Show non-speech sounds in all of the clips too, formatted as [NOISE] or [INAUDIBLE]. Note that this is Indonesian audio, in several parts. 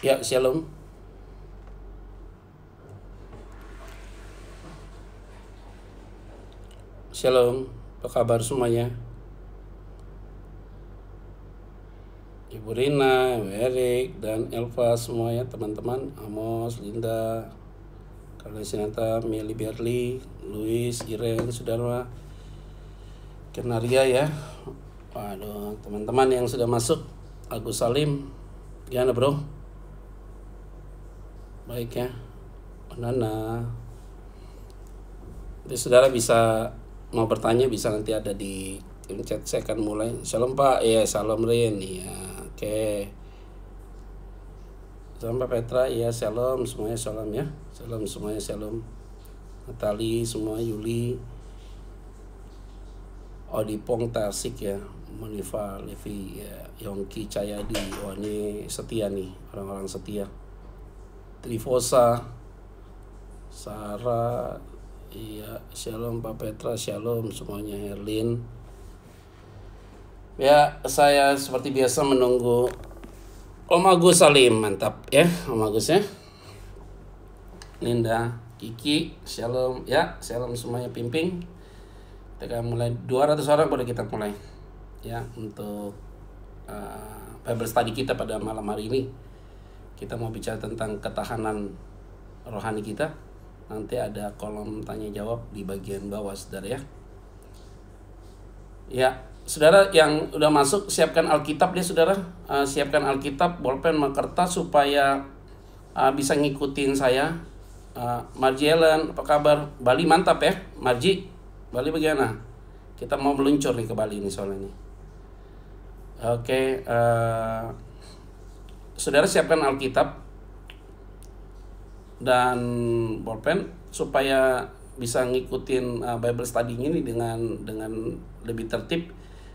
Ya, shalom. Shalom, apa kabar semuanya? Ibu Rina, Ibu Erik, dan Elva semuanya teman-teman Amos, Linda, Karena Sinata, Meli Berli, Luis, Iren, Sudarma, Kenaria ya. Waduh, teman-teman yang sudah masuk, Agus Salim, gimana bro? baiknya Onana jadi saudara bisa mau bertanya bisa nanti ada di tim chat saya akan mulai salam pak ya salam Rin ya oke okay. salam pak Petra ya salam semuanya salam ya salam semuanya salam Natali semua Yuli Odipong Tasik ya Monifa, Levi ya Yongki Cayadi oh ini setia nih orang-orang setia Trifosa, Sarah, iya, Shalom Pak Petra, Shalom semuanya Herlin. Ya, saya seperti biasa menunggu Om Agus Salim, mantap ya Om Agus ya. Linda, Kiki, Shalom ya, Shalom semuanya pimping. Kita mulai 200 orang boleh kita mulai ya untuk uh, Bible study kita pada malam hari ini kita mau bicara tentang ketahanan rohani kita nanti ada kolom tanya jawab di bagian bawah saudara ya ya saudara yang udah masuk siapkan Alkitab deh saudara uh, siapkan Alkitab bolpen kertas supaya uh, bisa ngikutin saya uh, Marji apa kabar Bali mantap ya Marji Bali bagaimana kita mau meluncur nih ke Bali ini soalnya nih oke okay, uh, saudara siapkan Alkitab dan bolpen supaya bisa ngikutin uh, Bible study ini dengan dengan lebih tertib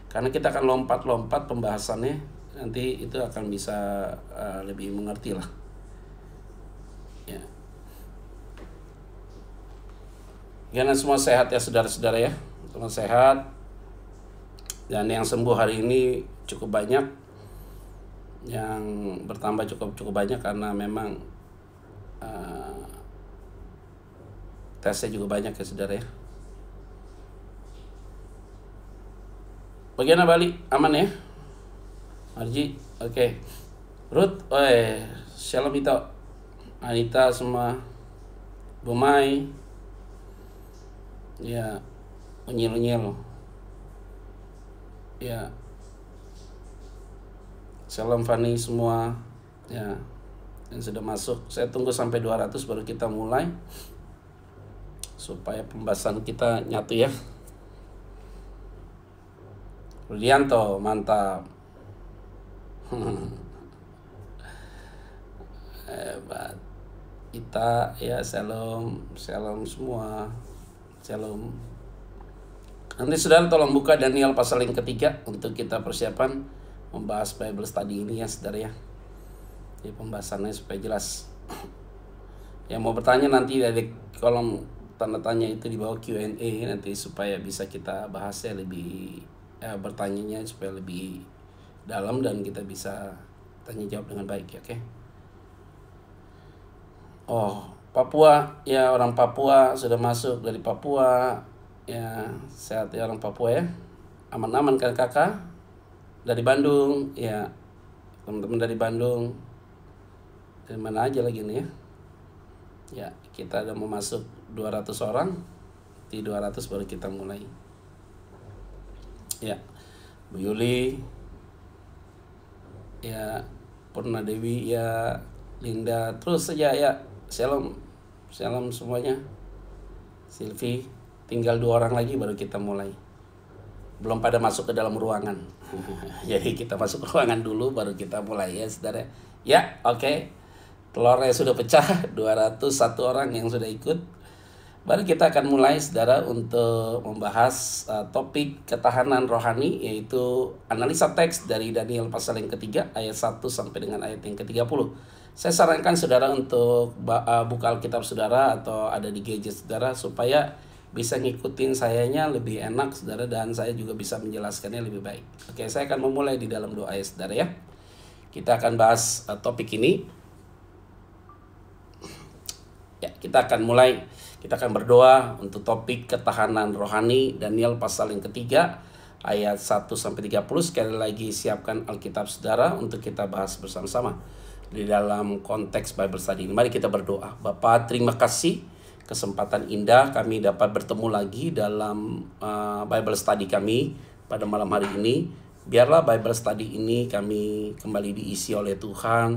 karena kita akan lompat-lompat pembahasannya nanti itu akan bisa uh, lebih mengerti lah. Ya. Karena semua sehat ya saudara-saudara ya, teman sehat dan yang sembuh hari ini cukup banyak yang bertambah cukup cukup banyak karena memang uh, tesnya juga banyak ya saudara ya. Bagaimana Bali? Aman ya? Arji? Oke. Okay. Ruth? Oh, eh. Shalom kita Anita semua. Bumai. Ya. Unyil-unyil. Ya. Salam Fani semua ya yang sudah masuk. Saya tunggu sampai 200 baru kita mulai supaya pembahasan kita nyatu ya. Rudianto mantap. [LAUGHS] Hebat. Kita ya salam, salam semua. Salam. Nanti saudara tolong buka Daniel pasal yang ketiga untuk kita persiapan membahas Bible study ini ya saudara ya. Jadi pembahasannya supaya jelas. [COUGHS] Yang mau bertanya nanti dari kolom tanda tanya itu di bawah Q&A nanti supaya bisa kita bahasnya lebih eh, bertanyanya supaya lebih dalam dan kita bisa tanya jawab dengan baik ya oke okay? oh Papua ya orang Papua sudah masuk dari Papua ya sehat ya orang Papua ya aman-aman kan kakak dari Bandung ya teman-teman dari Bandung dari mana aja lagi nih ya ya kita ada mau masuk 200 orang di 200 baru kita mulai ya Bu Yuli ya Purna Dewi ya Linda terus saja ya Shalom Shalom semuanya Silvi tinggal dua orang lagi baru kita mulai belum pada masuk ke dalam ruangan [LAUGHS] Jadi kita masuk ke ruangan dulu baru kita mulai ya saudara. Ya, oke. Okay. Telurnya sudah pecah, 201 [LAUGHS] orang yang sudah ikut. Baru kita akan mulai saudara untuk membahas uh, topik ketahanan rohani yaitu analisa teks dari Daniel pasal yang ketiga ayat 1 sampai dengan ayat yang ke-30. Saya sarankan saudara untuk uh, buka Alkitab saudara atau ada di gadget saudara supaya bisa ngikutin sayanya lebih enak saudara dan saya juga bisa menjelaskannya lebih baik. Oke, saya akan memulai di dalam doa ya saudara ya. Kita akan bahas uh, topik ini. Ya, kita akan mulai. Kita akan berdoa untuk topik ketahanan rohani Daniel pasal yang ketiga ayat 1 sampai 30. Sekali lagi siapkan Alkitab saudara untuk kita bahas bersama-sama di dalam konteks Bible study. ini. Mari kita berdoa. Bapak, terima kasih kesempatan indah kami dapat bertemu lagi dalam uh, Bible study kami pada malam hari ini. Biarlah Bible study ini kami kembali diisi oleh Tuhan,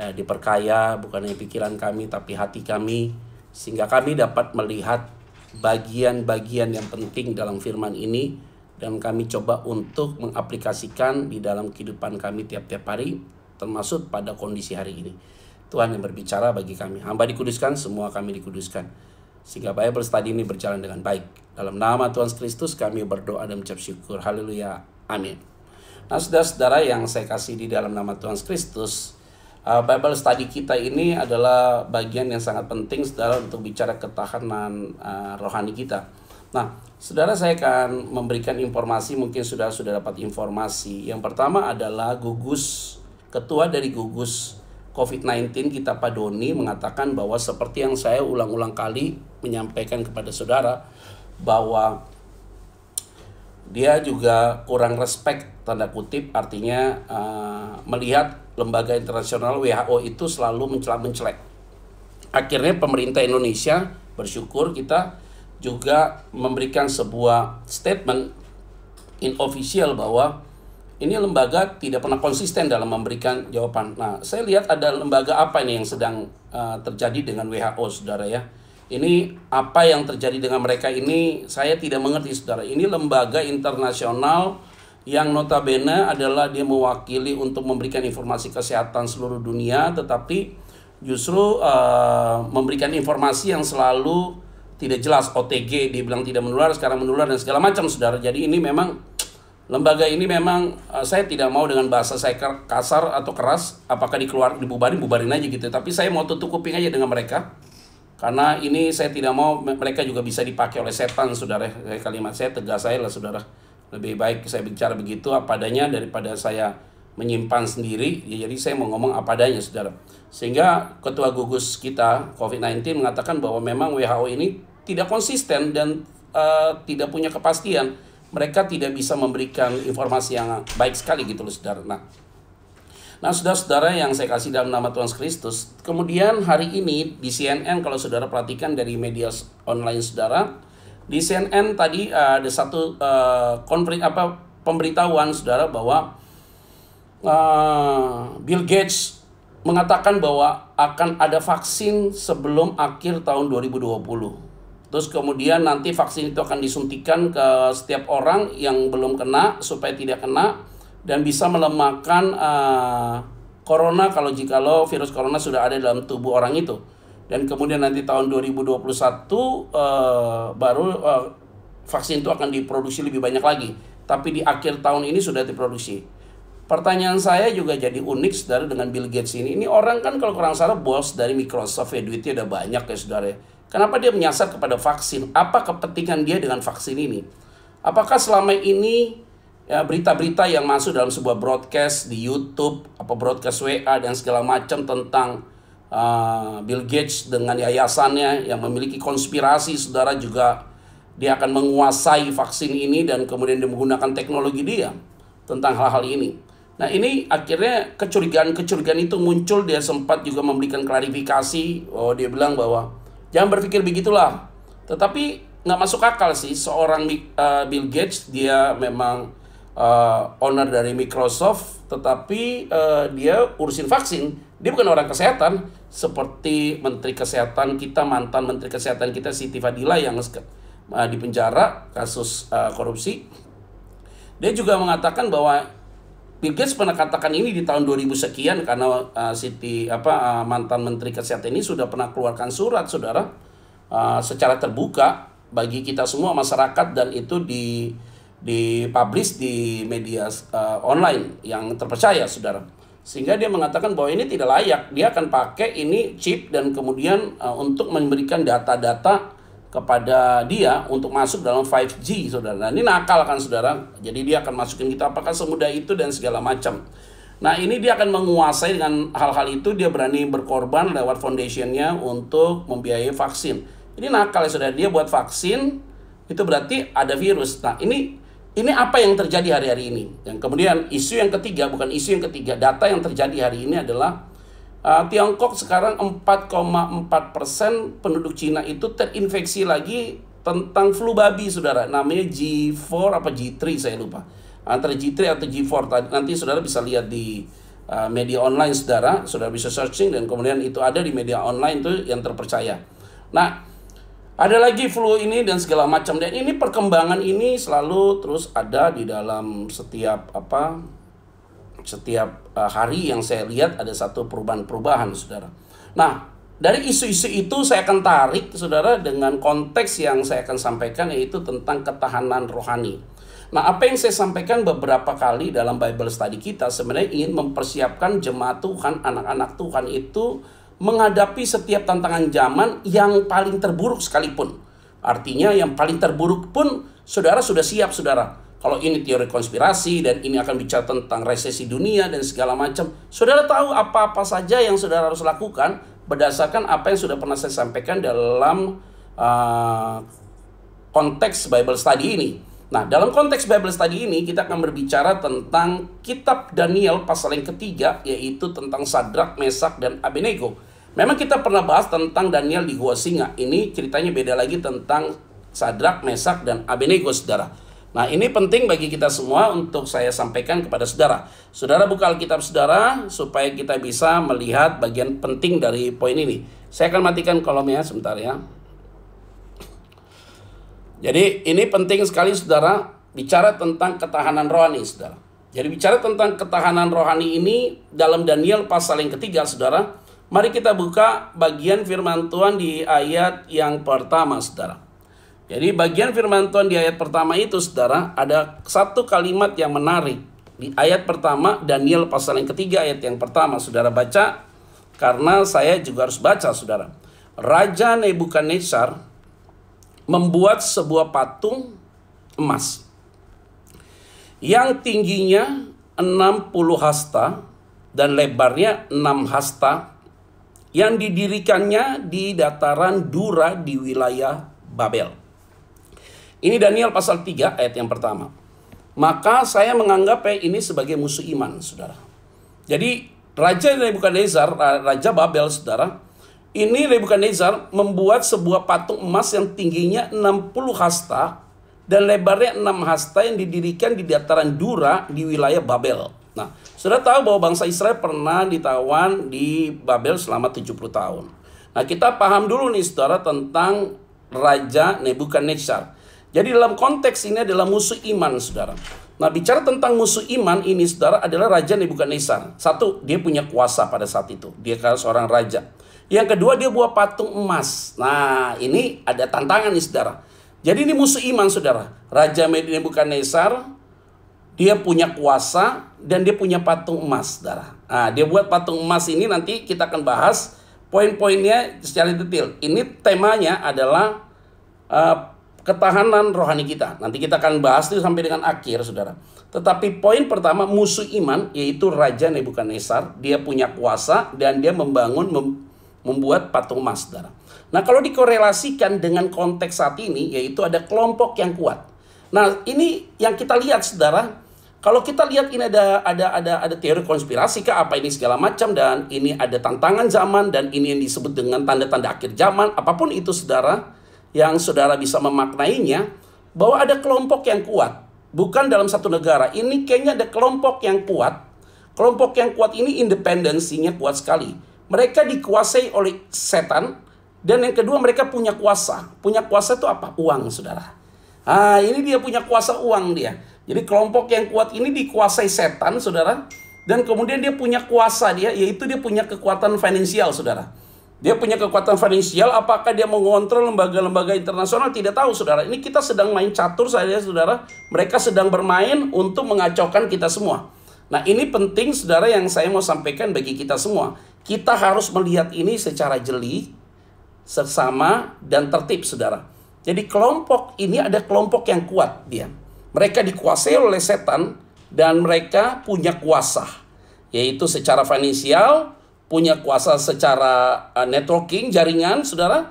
eh, diperkaya bukan hanya pikiran kami tapi hati kami sehingga kami dapat melihat bagian-bagian yang penting dalam firman ini dan kami coba untuk mengaplikasikan di dalam kehidupan kami tiap-tiap hari termasuk pada kondisi hari ini. Tuhan yang berbicara bagi kami. Hamba dikuduskan, semua kami dikuduskan. Sehingga Bible study ini berjalan dengan baik. Dalam nama Tuhan Kristus kami berdoa dan mengucap syukur. Haleluya. Amin. Nah saudara-saudara yang saya kasih di dalam nama Tuhan Kristus, uh, Bible study kita ini adalah bagian yang sangat penting saudara untuk bicara ketahanan uh, rohani kita. Nah, saudara saya akan memberikan informasi, mungkin saudara sudah dapat informasi. Yang pertama adalah gugus, ketua dari gugus COVID-19 kita Pak Doni mengatakan bahwa seperti yang saya ulang-ulang kali menyampaikan kepada saudara bahwa dia juga kurang respect tanda kutip artinya uh, melihat lembaga internasional WHO itu selalu mencelak mencelak. Akhirnya pemerintah Indonesia bersyukur kita juga memberikan sebuah statement in official bahwa ini lembaga tidak pernah konsisten dalam memberikan jawaban. Nah, saya lihat ada lembaga apa ini yang sedang uh, terjadi dengan WHO, saudara ya. Ini apa yang terjadi dengan mereka ini saya tidak mengerti, saudara. Ini lembaga internasional yang notabene adalah dia mewakili untuk memberikan informasi kesehatan seluruh dunia, tetapi justru uh, memberikan informasi yang selalu tidak jelas OTG, dibilang tidak menular, sekarang menular dan segala macam, saudara. Jadi ini memang Lembaga ini memang uh, saya tidak mau dengan bahasa saya kasar atau keras, apakah dikeluar dibubarin bubarin aja gitu. Tapi saya mau tutup kuping aja dengan mereka. Karena ini saya tidak mau mereka juga bisa dipakai oleh setan, saudara. Kalimat saya tegas saya lah, saudara. Lebih baik saya bicara begitu apa adanya daripada saya menyimpan sendiri. Ya, jadi saya mau ngomong apa adanya, saudara. Sehingga ketua gugus kita COVID-19 mengatakan bahwa memang WHO ini tidak konsisten dan uh, tidak punya kepastian mereka tidak bisa memberikan informasi yang baik sekali gitu loh saudara. Nah, nah saudara-saudara yang saya kasih dalam nama Tuhan Kristus, kemudian hari ini di CNN kalau saudara perhatikan dari media online saudara, di CNN tadi uh, ada satu uh, eh, konflik apa pemberitahuan saudara bahwa uh, Bill Gates mengatakan bahwa akan ada vaksin sebelum akhir tahun 2020. Terus kemudian nanti vaksin itu akan disuntikan ke setiap orang yang belum kena supaya tidak kena dan bisa melemahkan uh, corona kalau jikalau virus corona sudah ada dalam tubuh orang itu. Dan kemudian nanti tahun 2021 uh, eh, baru uh, vaksin itu akan diproduksi lebih banyak lagi. Tapi di akhir tahun ini sudah diproduksi. Pertanyaan saya juga jadi unik saudara dengan Bill Gates ini. Ini orang kan kalau kurang salah bos dari Microsoft ya duitnya udah banyak ya saudara ya Kenapa dia menyasar kepada vaksin? Apa kepentingan dia dengan vaksin ini? Apakah selama ini berita ya, berita-berita yang masuk dalam sebuah broadcast di YouTube, apa broadcast WA dan segala macam tentang uh, Bill Gates dengan yayasannya yang memiliki konspirasi, saudara juga dia akan menguasai vaksin ini dan kemudian dia menggunakan teknologi dia tentang hal-hal ini. Nah ini akhirnya kecurigaan-kecurigaan itu muncul dia sempat juga memberikan klarifikasi, oh dia bilang bahwa Jangan berpikir begitulah. Tetapi nggak masuk akal sih seorang eh, Bill Gates dia memang uh, owner dari Microsoft, tetapi uh, dia urusin vaksin. Dia bukan orang kesehatan, seperti Menteri Kesehatan kita, mantan Menteri Kesehatan kita Siti Fadila yang di penjara kasus uh, korupsi. Dia juga mengatakan bahwa Bill Gates pernah katakan ini di tahun 2000 sekian karena uh, Siti apa uh, mantan Menteri Kesehatan ini sudah pernah keluarkan surat Saudara uh, secara terbuka bagi kita semua masyarakat dan itu di publish di media uh, online yang terpercaya Saudara. Sehingga dia mengatakan bahwa ini tidak layak. Dia akan pakai ini chip dan kemudian uh, untuk memberikan data-data kepada dia untuk masuk dalam 5G, saudara. Nah, ini nakal kan, saudara. Jadi dia akan masukin kita apakah semudah itu dan segala macam. Nah, ini dia akan menguasai dengan hal-hal itu. Dia berani berkorban lewat foundationnya untuk membiayai vaksin. Ini nakal ya, saudara. Dia buat vaksin, itu berarti ada virus. Nah, ini ini apa yang terjadi hari-hari ini? Yang kemudian isu yang ketiga, bukan isu yang ketiga, data yang terjadi hari ini adalah Uh, Tiongkok sekarang 4,4 persen penduduk Cina itu terinfeksi lagi tentang flu babi, saudara. Namanya G4 apa G3 saya lupa. Antara G3 atau G4 tadi. nanti saudara bisa lihat di uh, media online saudara, saudara bisa searching dan kemudian itu ada di media online itu yang terpercaya. Nah, ada lagi flu ini dan segala macam dan ini perkembangan ini selalu terus ada di dalam setiap apa setiap eh, hari yang saya lihat ada satu perubahan-perubahan, saudara. Nah, dari isu-isu itu saya akan tarik, saudara, dengan konteks yang saya akan sampaikan yaitu tentang ketahanan rohani. Nah, apa yang saya sampaikan beberapa kali dalam Bible study kita sebenarnya ingin mempersiapkan jemaat Tuhan, anak-anak Tuhan itu menghadapi setiap tantangan zaman yang paling terburuk sekalipun. Artinya yang paling terburuk pun saudara sudah siap, saudara kalau ini teori konspirasi dan ini akan bicara tentang resesi dunia dan segala macam. Saudara tahu apa-apa saja yang saudara harus lakukan berdasarkan apa yang sudah pernah saya sampaikan dalam uh, konteks Bible study ini. Nah, dalam konteks Bible study ini kita akan berbicara tentang kitab Daniel pasal yang ketiga yaitu tentang Sadrak, Mesak dan Abednego. Memang kita pernah bahas tentang Daniel di Gua Singa. Ini ceritanya beda lagi tentang Sadrak, Mesak dan Abednego, Saudara. Nah, ini penting bagi kita semua untuk saya sampaikan kepada saudara. Saudara buka Alkitab saudara supaya kita bisa melihat bagian penting dari poin ini. Saya akan matikan kolomnya sebentar ya. Jadi, ini penting sekali saudara bicara tentang ketahanan rohani saudara. Jadi bicara tentang ketahanan rohani ini dalam Daniel pasal yang ketiga saudara. Mari kita buka bagian firman Tuhan di ayat yang pertama saudara. Jadi bagian firman Tuhan di ayat pertama itu saudara ada satu kalimat yang menarik. Di ayat pertama Daniel pasal yang ketiga ayat yang pertama saudara baca. Karena saya juga harus baca saudara. Raja Nebukadnezar membuat sebuah patung emas. Yang tingginya 60 hasta dan lebarnya 6 hasta. Yang didirikannya di dataran Dura di wilayah Babel. Ini Daniel pasal 3 ayat yang pertama. Maka saya menganggap ini sebagai musuh iman, saudara. Jadi Raja Nebukadnezar, Raja Babel, saudara, ini Nebukadnezar membuat sebuah patung emas yang tingginya 60 hasta dan lebarnya 6 hasta yang didirikan di dataran Dura di wilayah Babel. Nah, sudah tahu bahwa bangsa Israel pernah ditawan di Babel selama 70 tahun. Nah, kita paham dulu nih saudara tentang Raja Nebukadnezar. Jadi dalam konteks ini adalah musuh iman, saudara. Nah, bicara tentang musuh iman ini, saudara, adalah Raja Nebukadnezar. Satu, dia punya kuasa pada saat itu. Dia seorang raja. Yang kedua, dia buat patung emas. Nah, ini ada tantangan nih, saudara. Jadi ini musuh iman, saudara. Raja Nebukadnezar, dia punya kuasa dan dia punya patung emas, saudara. Nah, dia buat patung emas ini nanti kita akan bahas poin-poinnya secara detail. Ini temanya adalah uh, ketahanan rohani kita. Nanti kita akan bahas itu sampai dengan akhir, saudara. Tetapi poin pertama musuh iman yaitu Raja Nebukadnezar. Dia punya kuasa dan dia membangun mem membuat patung emas, saudara. Nah kalau dikorelasikan dengan konteks saat ini yaitu ada kelompok yang kuat. Nah ini yang kita lihat, saudara. Kalau kita lihat ini ada ada ada ada teori konspirasi ke apa ini segala macam dan ini ada tantangan zaman dan ini yang disebut dengan tanda-tanda akhir zaman apapun itu saudara yang saudara bisa memaknainya bahwa ada kelompok yang kuat, bukan dalam satu negara. Ini kayaknya ada kelompok yang kuat. Kelompok yang kuat ini independensinya kuat sekali. Mereka dikuasai oleh setan dan yang kedua mereka punya kuasa. Punya kuasa itu apa? Uang, Saudara. Ah, ini dia punya kuasa uang dia. Jadi kelompok yang kuat ini dikuasai setan, Saudara. Dan kemudian dia punya kuasa dia, yaitu dia punya kekuatan finansial, Saudara. Dia punya kekuatan finansial, apakah dia mengontrol lembaga-lembaga internasional? Tidak tahu, saudara. Ini kita sedang main catur saya, saudara. Mereka sedang bermain untuk mengacaukan kita semua. Nah, ini penting, saudara, yang saya mau sampaikan bagi kita semua. Kita harus melihat ini secara jeli, sesama, dan tertib, saudara. Jadi kelompok ini ada kelompok yang kuat dia. Mereka dikuasai oleh setan dan mereka punya kuasa. Yaitu secara finansial, punya kuasa secara eh, networking jaringan saudara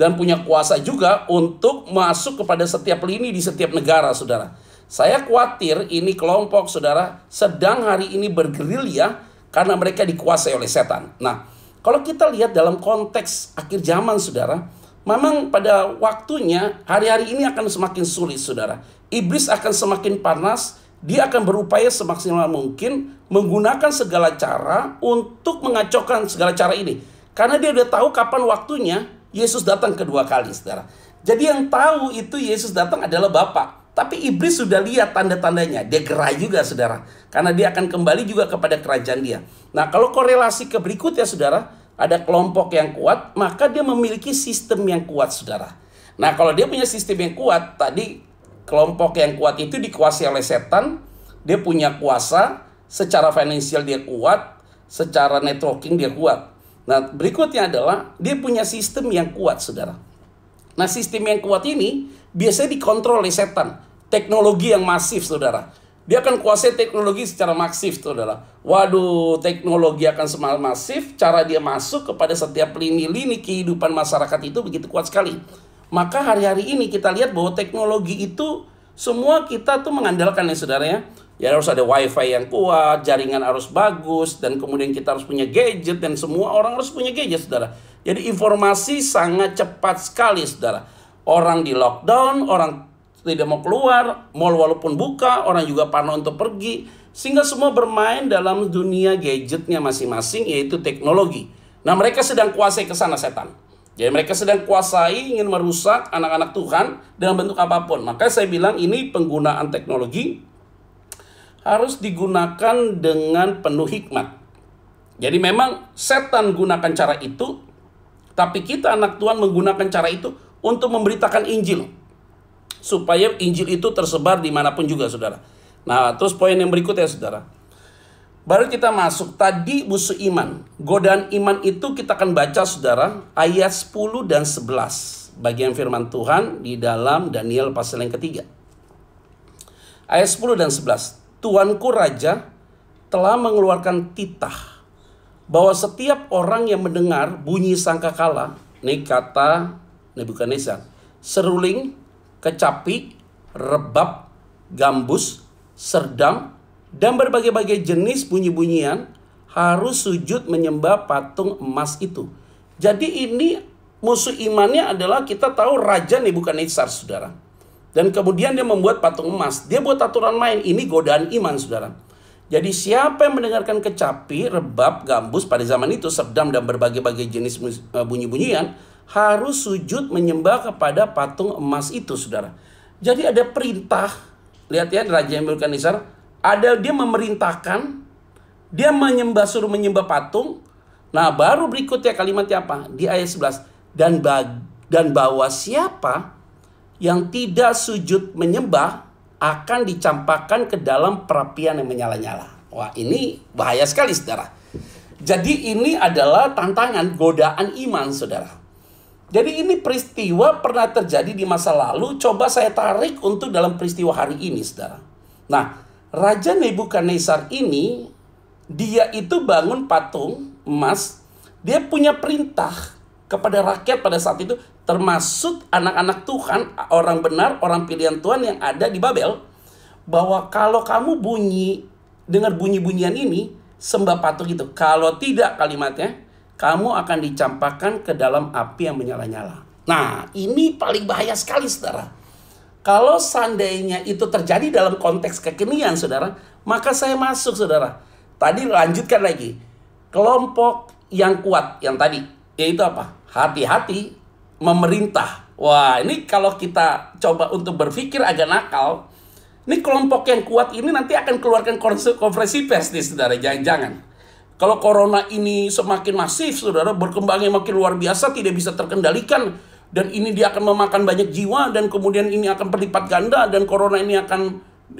dan punya kuasa juga untuk masuk kepada setiap lini di setiap negara saudara. Saya khawatir ini kelompok saudara sedang hari ini bergerilya karena mereka dikuasai oleh setan. Nah, kalau kita lihat dalam konteks akhir zaman saudara, memang pada waktunya hari-hari ini akan semakin sulit saudara. Iblis akan semakin panas, dia akan berupaya semaksimal mungkin menggunakan segala cara untuk mengacaukan segala cara ini. Karena dia udah tahu kapan waktunya Yesus datang kedua kali, saudara. Jadi yang tahu itu Yesus datang adalah Bapak. Tapi iblis sudah lihat tanda-tandanya. Dia gerai juga, saudara. Karena dia akan kembali juga kepada kerajaan dia. Nah, kalau korelasi ke berikutnya, saudara, ada kelompok yang kuat, maka dia memiliki sistem yang kuat, saudara. Nah, kalau dia punya sistem yang kuat, tadi kelompok yang kuat itu dikuasai oleh setan. Dia punya kuasa, secara finansial dia kuat, secara networking dia kuat. Nah, berikutnya adalah dia punya sistem yang kuat, saudara. Nah, sistem yang kuat ini biasanya dikontrol oleh setan. Teknologi yang masif, saudara. Dia akan kuasai teknologi secara masif, saudara. Waduh, teknologi akan semal masif. Cara dia masuk kepada setiap lini-lini kehidupan masyarakat itu begitu kuat sekali. Maka hari-hari ini kita lihat bahwa teknologi itu semua kita tuh mengandalkan ya saudara ya. Ya harus ada wifi yang kuat, jaringan harus bagus, dan kemudian kita harus punya gadget, dan semua orang harus punya gadget saudara. Jadi informasi sangat cepat sekali saudara. Orang di lockdown, orang tidak mau keluar, mall walaupun buka, orang juga parno untuk pergi. Sehingga semua bermain dalam dunia gadgetnya masing-masing yaitu teknologi. Nah mereka sedang kuasai kesana setan. Jadi mereka sedang kuasai ingin merusak anak-anak Tuhan dengan bentuk apapun. Maka saya bilang ini penggunaan teknologi harus digunakan dengan penuh hikmat. Jadi memang setan gunakan cara itu, tapi kita anak Tuhan menggunakan cara itu untuk memberitakan Injil. Supaya Injil itu tersebar dimanapun juga, saudara. Nah, terus poin yang berikutnya, saudara. Baru kita masuk tadi musuh iman. Godaan iman itu kita akan baca Saudara ayat 10 dan 11 bagian firman Tuhan di dalam Daniel pasal yang ketiga. Ayat 10 dan 11. Tuanku raja telah mengeluarkan titah bahwa setiap orang yang mendengar bunyi sangka kala. ini kata Nebuchadnezzar. seruling, kecapi, rebab, gambus, serdam, dan berbagai-bagai jenis bunyi-bunyian harus sujud menyembah patung emas itu. Jadi ini musuh imannya adalah kita tahu raja bukan Nebukadnezar, saudara. Dan kemudian dia membuat patung emas. Dia buat aturan main. Ini godaan iman, saudara. Jadi siapa yang mendengarkan kecapi, rebab, gambus pada zaman itu, sedam dan berbagai-bagai jenis eh, bunyi-bunyian, harus sujud menyembah kepada patung emas itu, saudara. Jadi ada perintah, lihat ya Raja Nebukadnezar, ada dia memerintahkan, dia menyembah suruh menyembah patung. Nah, baru berikutnya kalimatnya apa? Di ayat 11. Dan bag, dan bahwa siapa yang tidak sujud menyembah akan dicampakkan ke dalam perapian yang menyala-nyala. Wah, ini bahaya sekali, Saudara. Jadi ini adalah tantangan godaan iman, Saudara. Jadi ini peristiwa pernah terjadi di masa lalu, coba saya tarik untuk dalam peristiwa hari ini, Saudara. Nah, Raja Nebukadnezar ini dia itu bangun patung emas, dia punya perintah kepada rakyat pada saat itu termasuk anak-anak Tuhan, orang benar, orang pilihan Tuhan yang ada di Babel bahwa kalau kamu bunyi dengar bunyi-bunyian ini sembah patung itu. Kalau tidak kalimatnya kamu akan dicampakkan ke dalam api yang menyala-nyala. Nah, ini paling bahaya sekali saudara. Kalau seandainya itu terjadi dalam konteks kekinian, saudara, maka saya masuk, saudara. Tadi lanjutkan lagi. Kelompok yang kuat, yang tadi, yaitu apa? Hati-hati memerintah. Wah, ini kalau kita coba untuk berpikir agak nakal, ini kelompok yang kuat ini nanti akan keluarkan konferensi pers nih, saudara. Jangan-jangan. Kalau corona ini semakin masif, saudara, berkembangnya makin luar biasa, tidak bisa terkendalikan, dan ini dia akan memakan banyak jiwa dan kemudian ini akan berlipat ganda dan corona ini akan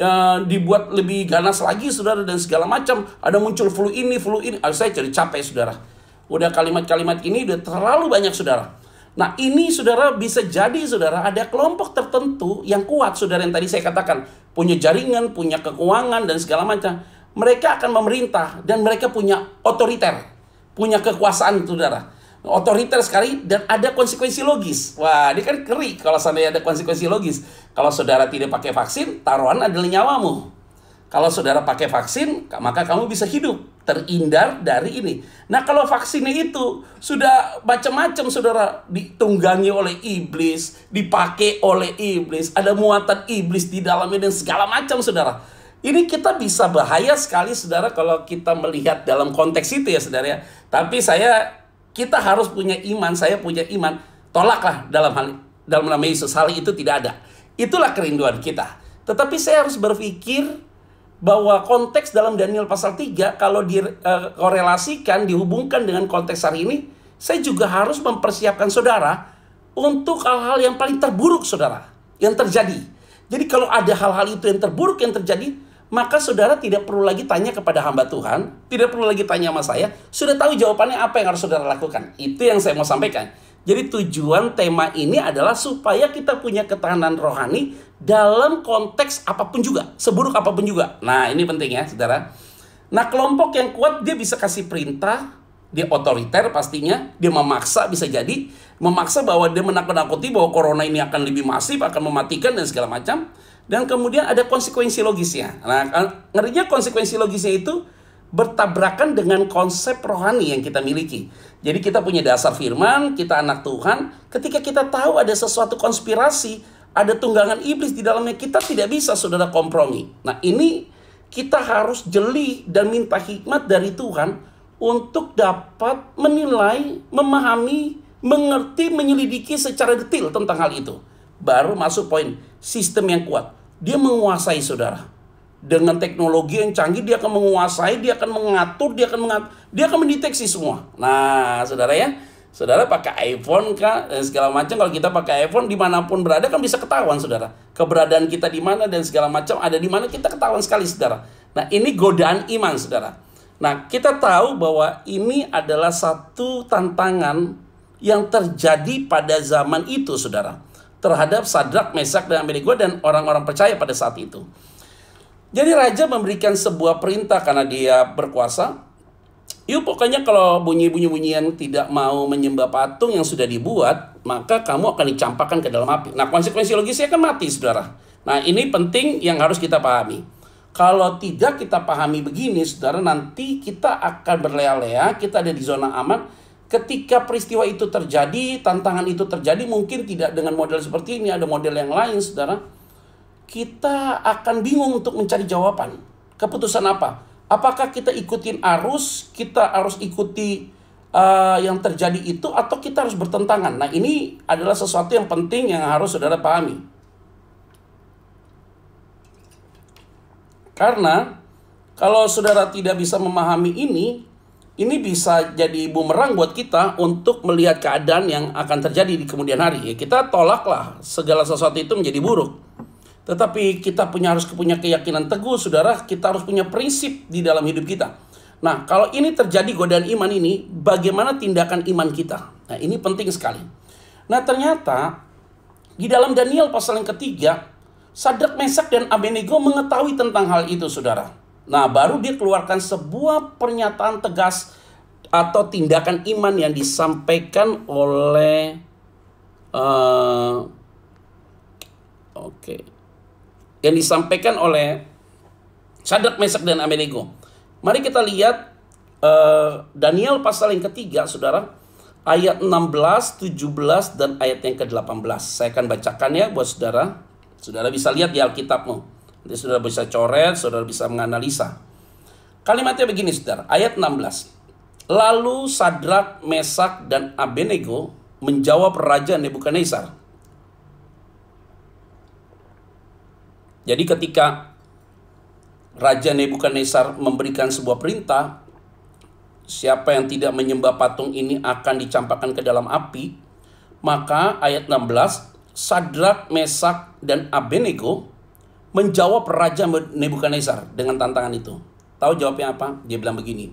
uh, dibuat lebih ganas lagi saudara dan segala macam ada muncul flu ini flu ini ah, saya jadi capek saudara udah kalimat-kalimat ini udah terlalu banyak saudara Nah ini saudara bisa jadi saudara ada kelompok tertentu yang kuat saudara yang tadi saya katakan punya jaringan, punya keuangan dan segala macam. Mereka akan memerintah dan mereka punya otoriter, punya kekuasaan saudara otoriter sekali dan ada konsekuensi logis. Wah, ini kan keri kalau seandainya ada konsekuensi logis. Kalau saudara tidak pakai vaksin, taruhan adalah nyawamu. Kalau saudara pakai vaksin, maka kamu bisa hidup terhindar dari ini. Nah, kalau vaksinnya itu sudah macam-macam saudara ditunggangi oleh iblis, dipakai oleh iblis, ada muatan iblis di dalamnya dan segala macam saudara. Ini kita bisa bahaya sekali saudara kalau kita melihat dalam konteks itu ya saudara ya. Tapi saya kita harus punya iman, saya punya iman. Tolaklah dalam hal dalam nama Yesus hal itu tidak ada. Itulah kerinduan kita. Tetapi saya harus berpikir bahwa konteks dalam Daniel pasal 3 kalau dikorelasikan, eh, dihubungkan dengan konteks hari ini, saya juga harus mempersiapkan saudara untuk hal-hal yang paling terburuk saudara, yang terjadi. Jadi kalau ada hal-hal itu yang terburuk yang terjadi, maka saudara tidak perlu lagi tanya kepada hamba Tuhan, tidak perlu lagi tanya sama saya, sudah tahu jawabannya apa yang harus saudara lakukan. Itu yang saya mau sampaikan. Jadi tujuan tema ini adalah supaya kita punya ketahanan rohani dalam konteks apapun juga, seburuk apapun juga. Nah, ini penting ya, Saudara. Nah, kelompok yang kuat dia bisa kasih perintah, dia otoriter pastinya, dia memaksa bisa jadi, memaksa bahwa dia menakut-nakuti bahwa corona ini akan lebih masif, akan mematikan dan segala macam dan kemudian ada konsekuensi logisnya. Nah, eh, ngerinya konsekuensi logisnya itu bertabrakan dengan konsep rohani yang kita miliki. Jadi kita punya dasar firman, kita anak Tuhan, ketika kita tahu ada sesuatu konspirasi, ada tunggangan iblis di dalamnya, kita tidak bisa saudara kompromi. Nah, ini kita harus jeli dan minta hikmat dari Tuhan untuk dapat menilai, memahami, mengerti, menyelidiki secara detail tentang hal itu. Baru masuk poin sistem yang kuat dia menguasai saudara. Dengan teknologi yang canggih dia akan menguasai, dia akan mengatur, dia akan mengat, dia akan mendeteksi semua. Nah, saudara ya, Saudara pakai iPhone kah dan segala macam kalau kita pakai iPhone dimanapun berada kan bisa ketahuan saudara keberadaan kita di mana dan segala macam ada di mana kita ketahuan sekali saudara. Nah ini godaan iman saudara. Nah kita tahu bahwa ini adalah satu tantangan yang terjadi pada zaman itu saudara terhadap Sadrak, Mesak, dan Abednego dan orang-orang percaya pada saat itu. Jadi raja memberikan sebuah perintah karena dia berkuasa. Yuk pokoknya kalau bunyi-bunyi-bunyian tidak mau menyembah patung yang sudah dibuat, maka kamu akan dicampakkan ke dalam api. Nah konsekuensi logisnya kan mati saudara. Nah ini penting yang harus kita pahami. Kalau tidak kita pahami begini saudara, nanti kita akan berlea-lea, kita ada di zona aman, ketika peristiwa itu terjadi, tantangan itu terjadi mungkin tidak dengan model seperti ini, ada model yang lain, Saudara. Kita akan bingung untuk mencari jawaban. Keputusan apa? Apakah kita ikutin arus, kita harus ikuti uh, yang terjadi itu atau kita harus bertentangan? Nah, ini adalah sesuatu yang penting yang harus Saudara pahami. Karena kalau saudara tidak bisa memahami ini, ini bisa jadi bumerang buat kita untuk melihat keadaan yang akan terjadi di kemudian hari. Ya, kita tolaklah segala sesuatu itu menjadi buruk. Tetapi kita punya harus punya keyakinan teguh, saudara. Kita harus punya prinsip di dalam hidup kita. Nah, kalau ini terjadi godaan iman ini, bagaimana tindakan iman kita? Nah, ini penting sekali. Nah, ternyata di dalam Daniel pasal yang ketiga, Sadrak, Mesak, dan Abednego mengetahui tentang hal itu, saudara. Nah, baru dia keluarkan sebuah pernyataan tegas atau tindakan iman yang disampaikan oleh uh, oke okay, yang disampaikan oleh Sadat Mesak dan Abednego. Mari kita lihat uh, Daniel pasal yang ketiga, saudara ayat 16, 17 dan ayat yang ke-18. Saya akan bacakan ya buat saudara. Saudara bisa lihat di Alkitabmu. Jadi saudara bisa coret, saudara bisa menganalisa. Kalimatnya begini saudara, ayat 16. Lalu Sadrak, Mesak, dan abenego menjawab Raja Nebukadnezar. Jadi ketika Raja Nebukadnezar memberikan sebuah perintah, siapa yang tidak menyembah patung ini akan dicampakkan ke dalam api, maka ayat 16, Sadrak, Mesak, dan abenego menjawab Raja Nebukadnezar dengan tantangan itu. Tahu jawabnya apa? Dia bilang begini,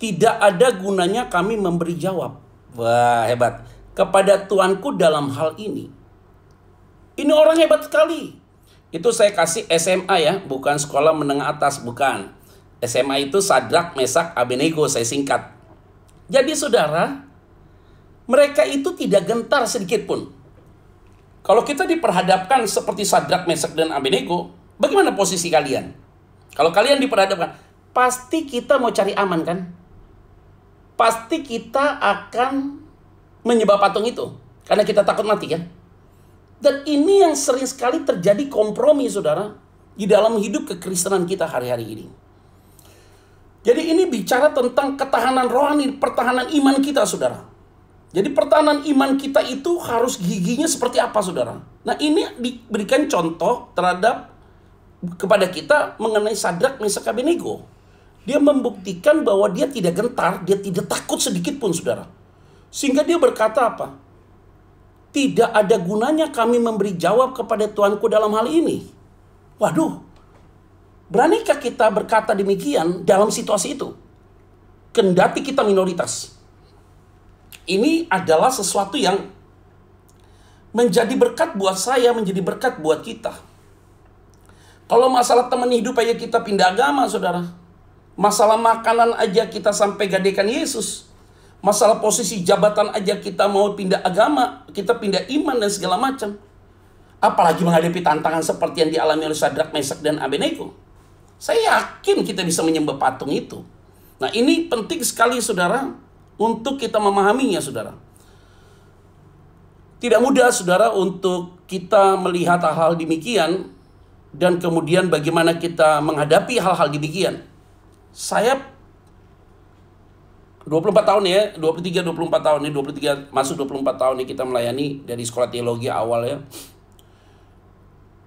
tidak ada gunanya kami memberi jawab. Wah hebat. Kepada Tuanku dalam hal ini. Ini orang hebat sekali. Itu saya kasih SMA ya, bukan sekolah menengah atas, bukan. SMA itu Sadrak, Mesak, Abenego, saya singkat. Jadi saudara, mereka itu tidak gentar sedikit pun. Kalau kita diperhadapkan seperti Sadrak, Mesek dan Abednego, bagaimana posisi kalian? Kalau kalian diperhadapkan, pasti kita mau cari aman kan? Pasti kita akan menyebab patung itu. Karena kita takut mati kan? Dan ini yang sering sekali terjadi kompromi saudara di dalam hidup kekristenan kita hari-hari ini. Jadi ini bicara tentang ketahanan rohani, pertahanan iman kita saudara. Jadi pertahanan iman kita itu harus giginya seperti apa saudara? Nah ini diberikan contoh terhadap kepada kita mengenai Sadrak Mesak Abednego. Dia membuktikan bahwa dia tidak gentar, dia tidak takut sedikit pun saudara. Sehingga dia berkata apa? Tidak ada gunanya kami memberi jawab kepada Tuanku dalam hal ini. Waduh, beranikah kita berkata demikian dalam situasi itu? Kendati kita minoritas ini adalah sesuatu yang menjadi berkat buat saya, menjadi berkat buat kita. Kalau masalah teman hidup aja kita pindah agama, saudara. Masalah makanan aja kita sampai gadekan Yesus. Masalah posisi jabatan aja kita mau pindah agama, kita pindah iman dan segala macam. Apalagi menghadapi tantangan seperti yang dialami oleh Sadrak, Mesak, dan Abednego. Saya yakin kita bisa menyembah patung itu. Nah ini penting sekali saudara untuk kita memahaminya, saudara. Tidak mudah, saudara, untuk kita melihat hal-hal demikian dan kemudian bagaimana kita menghadapi hal-hal demikian. Saya 24 tahun ya, 23 24 tahun ya, ini 23 masuk 24 tahun ini ya kita melayani dari sekolah teologi awal ya.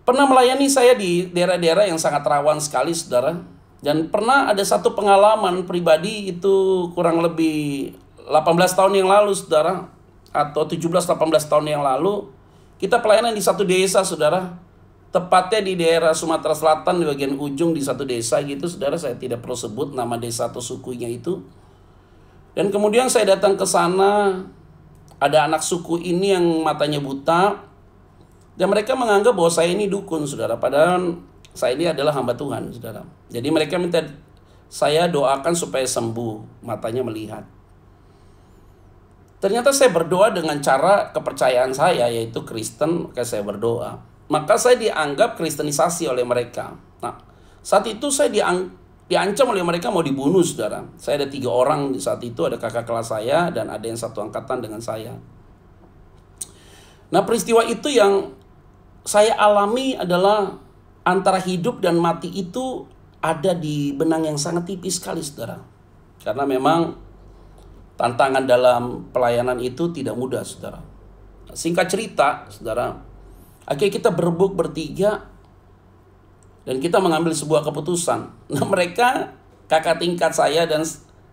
Pernah melayani saya di daerah-daerah yang sangat rawan sekali, saudara dan pernah ada satu pengalaman pribadi itu kurang lebih 18 tahun yang lalu saudara atau 17-18 tahun yang lalu kita pelayanan di satu desa saudara tepatnya di daerah Sumatera Selatan di bagian ujung di satu desa gitu saudara saya tidak perlu sebut nama desa atau sukunya itu dan kemudian saya datang ke sana ada anak suku ini yang matanya buta dan mereka menganggap bahwa saya ini dukun saudara padahal saya ini adalah hamba Tuhan, saudara. Jadi mereka minta saya doakan supaya sembuh matanya melihat. Ternyata saya berdoa dengan cara kepercayaan saya yaitu Kristen, maka saya berdoa. Maka saya dianggap kristenisasi oleh mereka. Nah, saat itu saya diang, diancam oleh mereka mau dibunuh, saudara. Saya ada tiga orang di saat itu, ada kakak kelas saya dan ada yang satu angkatan dengan saya. Nah, peristiwa itu yang saya alami adalah antara hidup dan mati itu ada di benang yang sangat tipis sekali saudara. Karena memang tantangan dalam pelayanan itu tidak mudah saudara. Singkat cerita saudara, akhirnya kita berbuk bertiga dan kita mengambil sebuah keputusan. [LAUGHS] Nah mereka kakak tingkat saya dan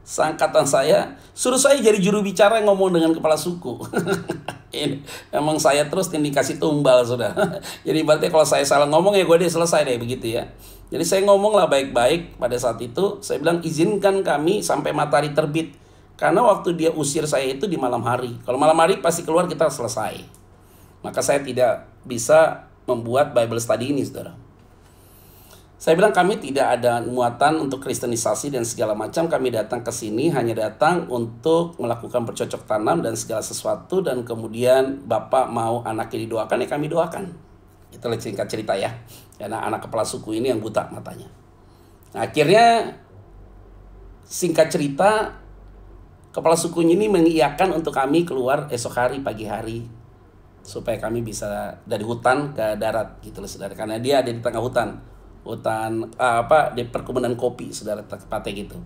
seangkatan saya suruh saya jadi juru bicara ngomong dengan kepala suku [LAUGHS] ini emang saya terus ini dikasih tumbal sudah [LAUGHS] jadi berarti kalau saya salah ngomong ya gue deh selesai deh begitu ya jadi saya ngomong lah baik-baik pada saat itu saya bilang izinkan kami sampai matahari terbit karena waktu dia usir saya itu di malam hari kalau malam hari pasti keluar kita selesai maka saya tidak bisa membuat Bible study ini saudara saya bilang kami tidak ada muatan untuk kristenisasi dan segala macam. Kami datang ke sini hanya datang untuk melakukan bercocok tanam dan segala sesuatu. Dan kemudian Bapak mau anaknya didoakan, ya kami doakan. Itu singkat cerita ya. Karena anak kepala suku ini yang buta matanya. Nah, akhirnya singkat cerita kepala sukunya ini mengiyakan untuk kami keluar esok hari pagi hari supaya kami bisa dari hutan ke darat gitu loh saudara karena dia ada di tengah hutan hutan ah, apa di perkebunan kopi saudara tepatnya gitu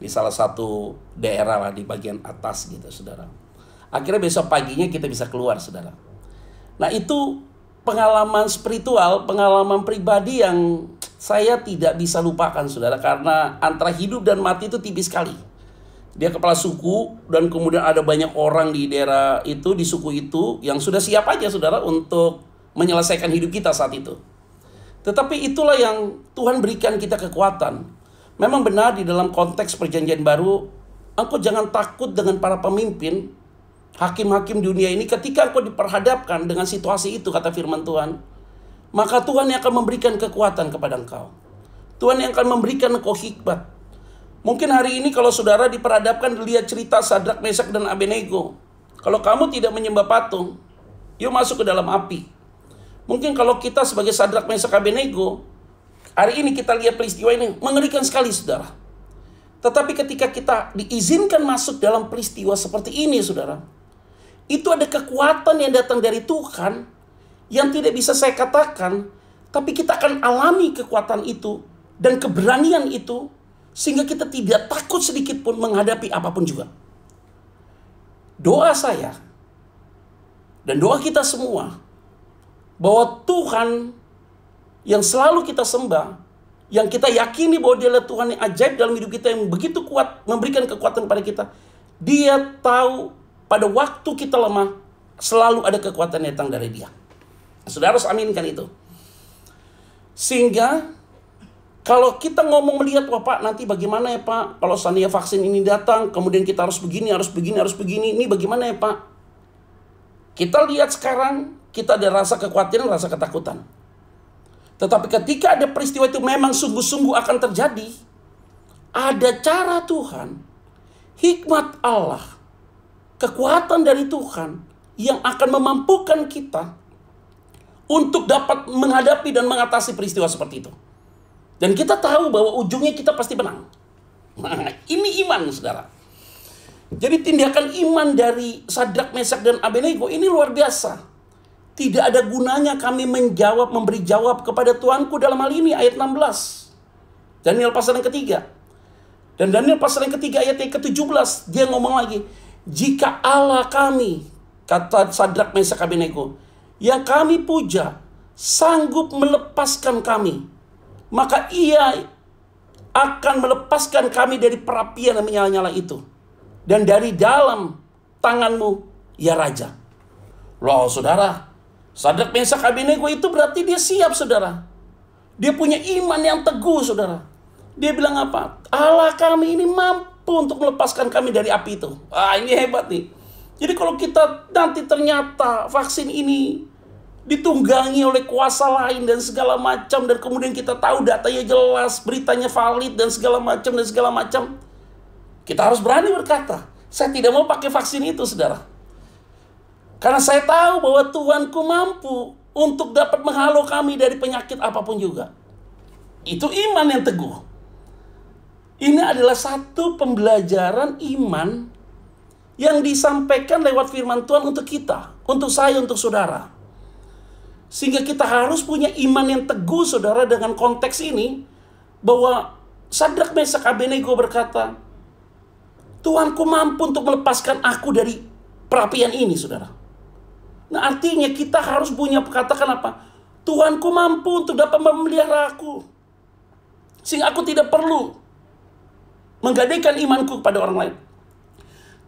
di salah satu daerah lah di bagian atas gitu saudara akhirnya besok paginya kita bisa keluar saudara nah itu pengalaman spiritual pengalaman pribadi yang saya tidak bisa lupakan saudara karena antara hidup dan mati itu tipis sekali dia kepala suku dan kemudian ada banyak orang di daerah itu di suku itu yang sudah siap aja saudara untuk menyelesaikan hidup kita saat itu tetapi itulah yang Tuhan berikan kita kekuatan. Memang benar di dalam konteks perjanjian baru, engkau jangan takut dengan para pemimpin, hakim-hakim dunia ini ketika engkau diperhadapkan dengan situasi itu, kata firman Tuhan. Maka Tuhan yang akan memberikan kekuatan kepada engkau. Tuhan yang akan memberikan engkau hikmat. Mungkin hari ini kalau saudara diperhadapkan lihat cerita Sadrak, Mesak, dan Abenego. Kalau kamu tidak menyembah patung, yuk masuk ke dalam api. Mungkin kalau kita sebagai Sadrak Mesak Abednego, hari ini kita lihat peristiwa ini mengerikan sekali saudara. Tetapi ketika kita diizinkan masuk dalam peristiwa seperti ini saudara, itu ada kekuatan yang datang dari Tuhan yang tidak bisa saya katakan, tapi kita akan alami kekuatan itu dan keberanian itu sehingga kita tidak takut sedikit pun menghadapi apapun juga. Doa saya dan doa kita semua bahwa Tuhan yang selalu kita sembah, yang kita yakini bahwa Dia adalah Tuhan yang ajaib dalam hidup kita yang begitu kuat memberikan kekuatan pada kita. Dia tahu pada waktu kita lemah selalu ada kekuatan yang datang dari Dia. Saudara harus aminkan itu. Sehingga kalau kita ngomong melihat wah Pak nanti bagaimana ya Pak kalau sania vaksin ini datang kemudian kita harus begini harus begini harus begini ini bagaimana ya Pak kita lihat sekarang, kita ada rasa kekhawatiran, rasa ketakutan. Tetapi ketika ada peristiwa itu memang sungguh-sungguh akan terjadi, ada cara Tuhan, hikmat Allah, kekuatan dari Tuhan yang akan memampukan kita untuk dapat menghadapi dan mengatasi peristiwa seperti itu. Dan kita tahu bahwa ujungnya kita pasti menang. [LAUGHS] Nah, ini iman, saudara. Jadi tindakan iman dari Sadak, Mesak, dan Abednego ini luar biasa. Tidak ada gunanya kami menjawab, memberi jawab kepada Tuanku dalam hal ini, ayat 16. Daniel pasal yang ketiga. Dan Daniel pasal yang ketiga, ayat yang ke-17, dia ngomong lagi, Jika Allah kami, kata Sadak, Mesak, Abednego, yang kami puja, sanggup melepaskan kami, maka ia akan melepaskan kami dari perapian yang menyala-nyala itu dan dari dalam tanganmu ya raja. Loh saudara, Sadrak Mesak Abinego itu berarti dia siap saudara. Dia punya iman yang teguh saudara. Dia bilang apa? Allah kami ini mampu untuk melepaskan kami dari api itu. Ah ini hebat nih. Jadi kalau kita nanti ternyata vaksin ini ditunggangi oleh kuasa lain dan segala macam dan kemudian kita tahu datanya jelas, beritanya valid dan segala macam dan segala macam. Kita harus berani berkata, saya tidak mau pakai vaksin itu, saudara. Karena saya tahu bahwa Tuhanku mampu untuk dapat menghalau kami dari penyakit apapun juga. Itu iman yang teguh. Ini adalah satu pembelajaran iman yang disampaikan lewat firman Tuhan untuk kita, untuk saya, untuk saudara. Sehingga kita harus punya iman yang teguh, saudara, dengan konteks ini. Bahwa Sadrak Mesak Abenego berkata, Tuhanku mampu untuk melepaskan aku dari perapian ini, saudara. Nah, artinya kita harus punya katakan apa? Tuhanku mampu untuk dapat memelihara aku. Sehingga aku tidak perlu menggadaikan imanku kepada orang lain.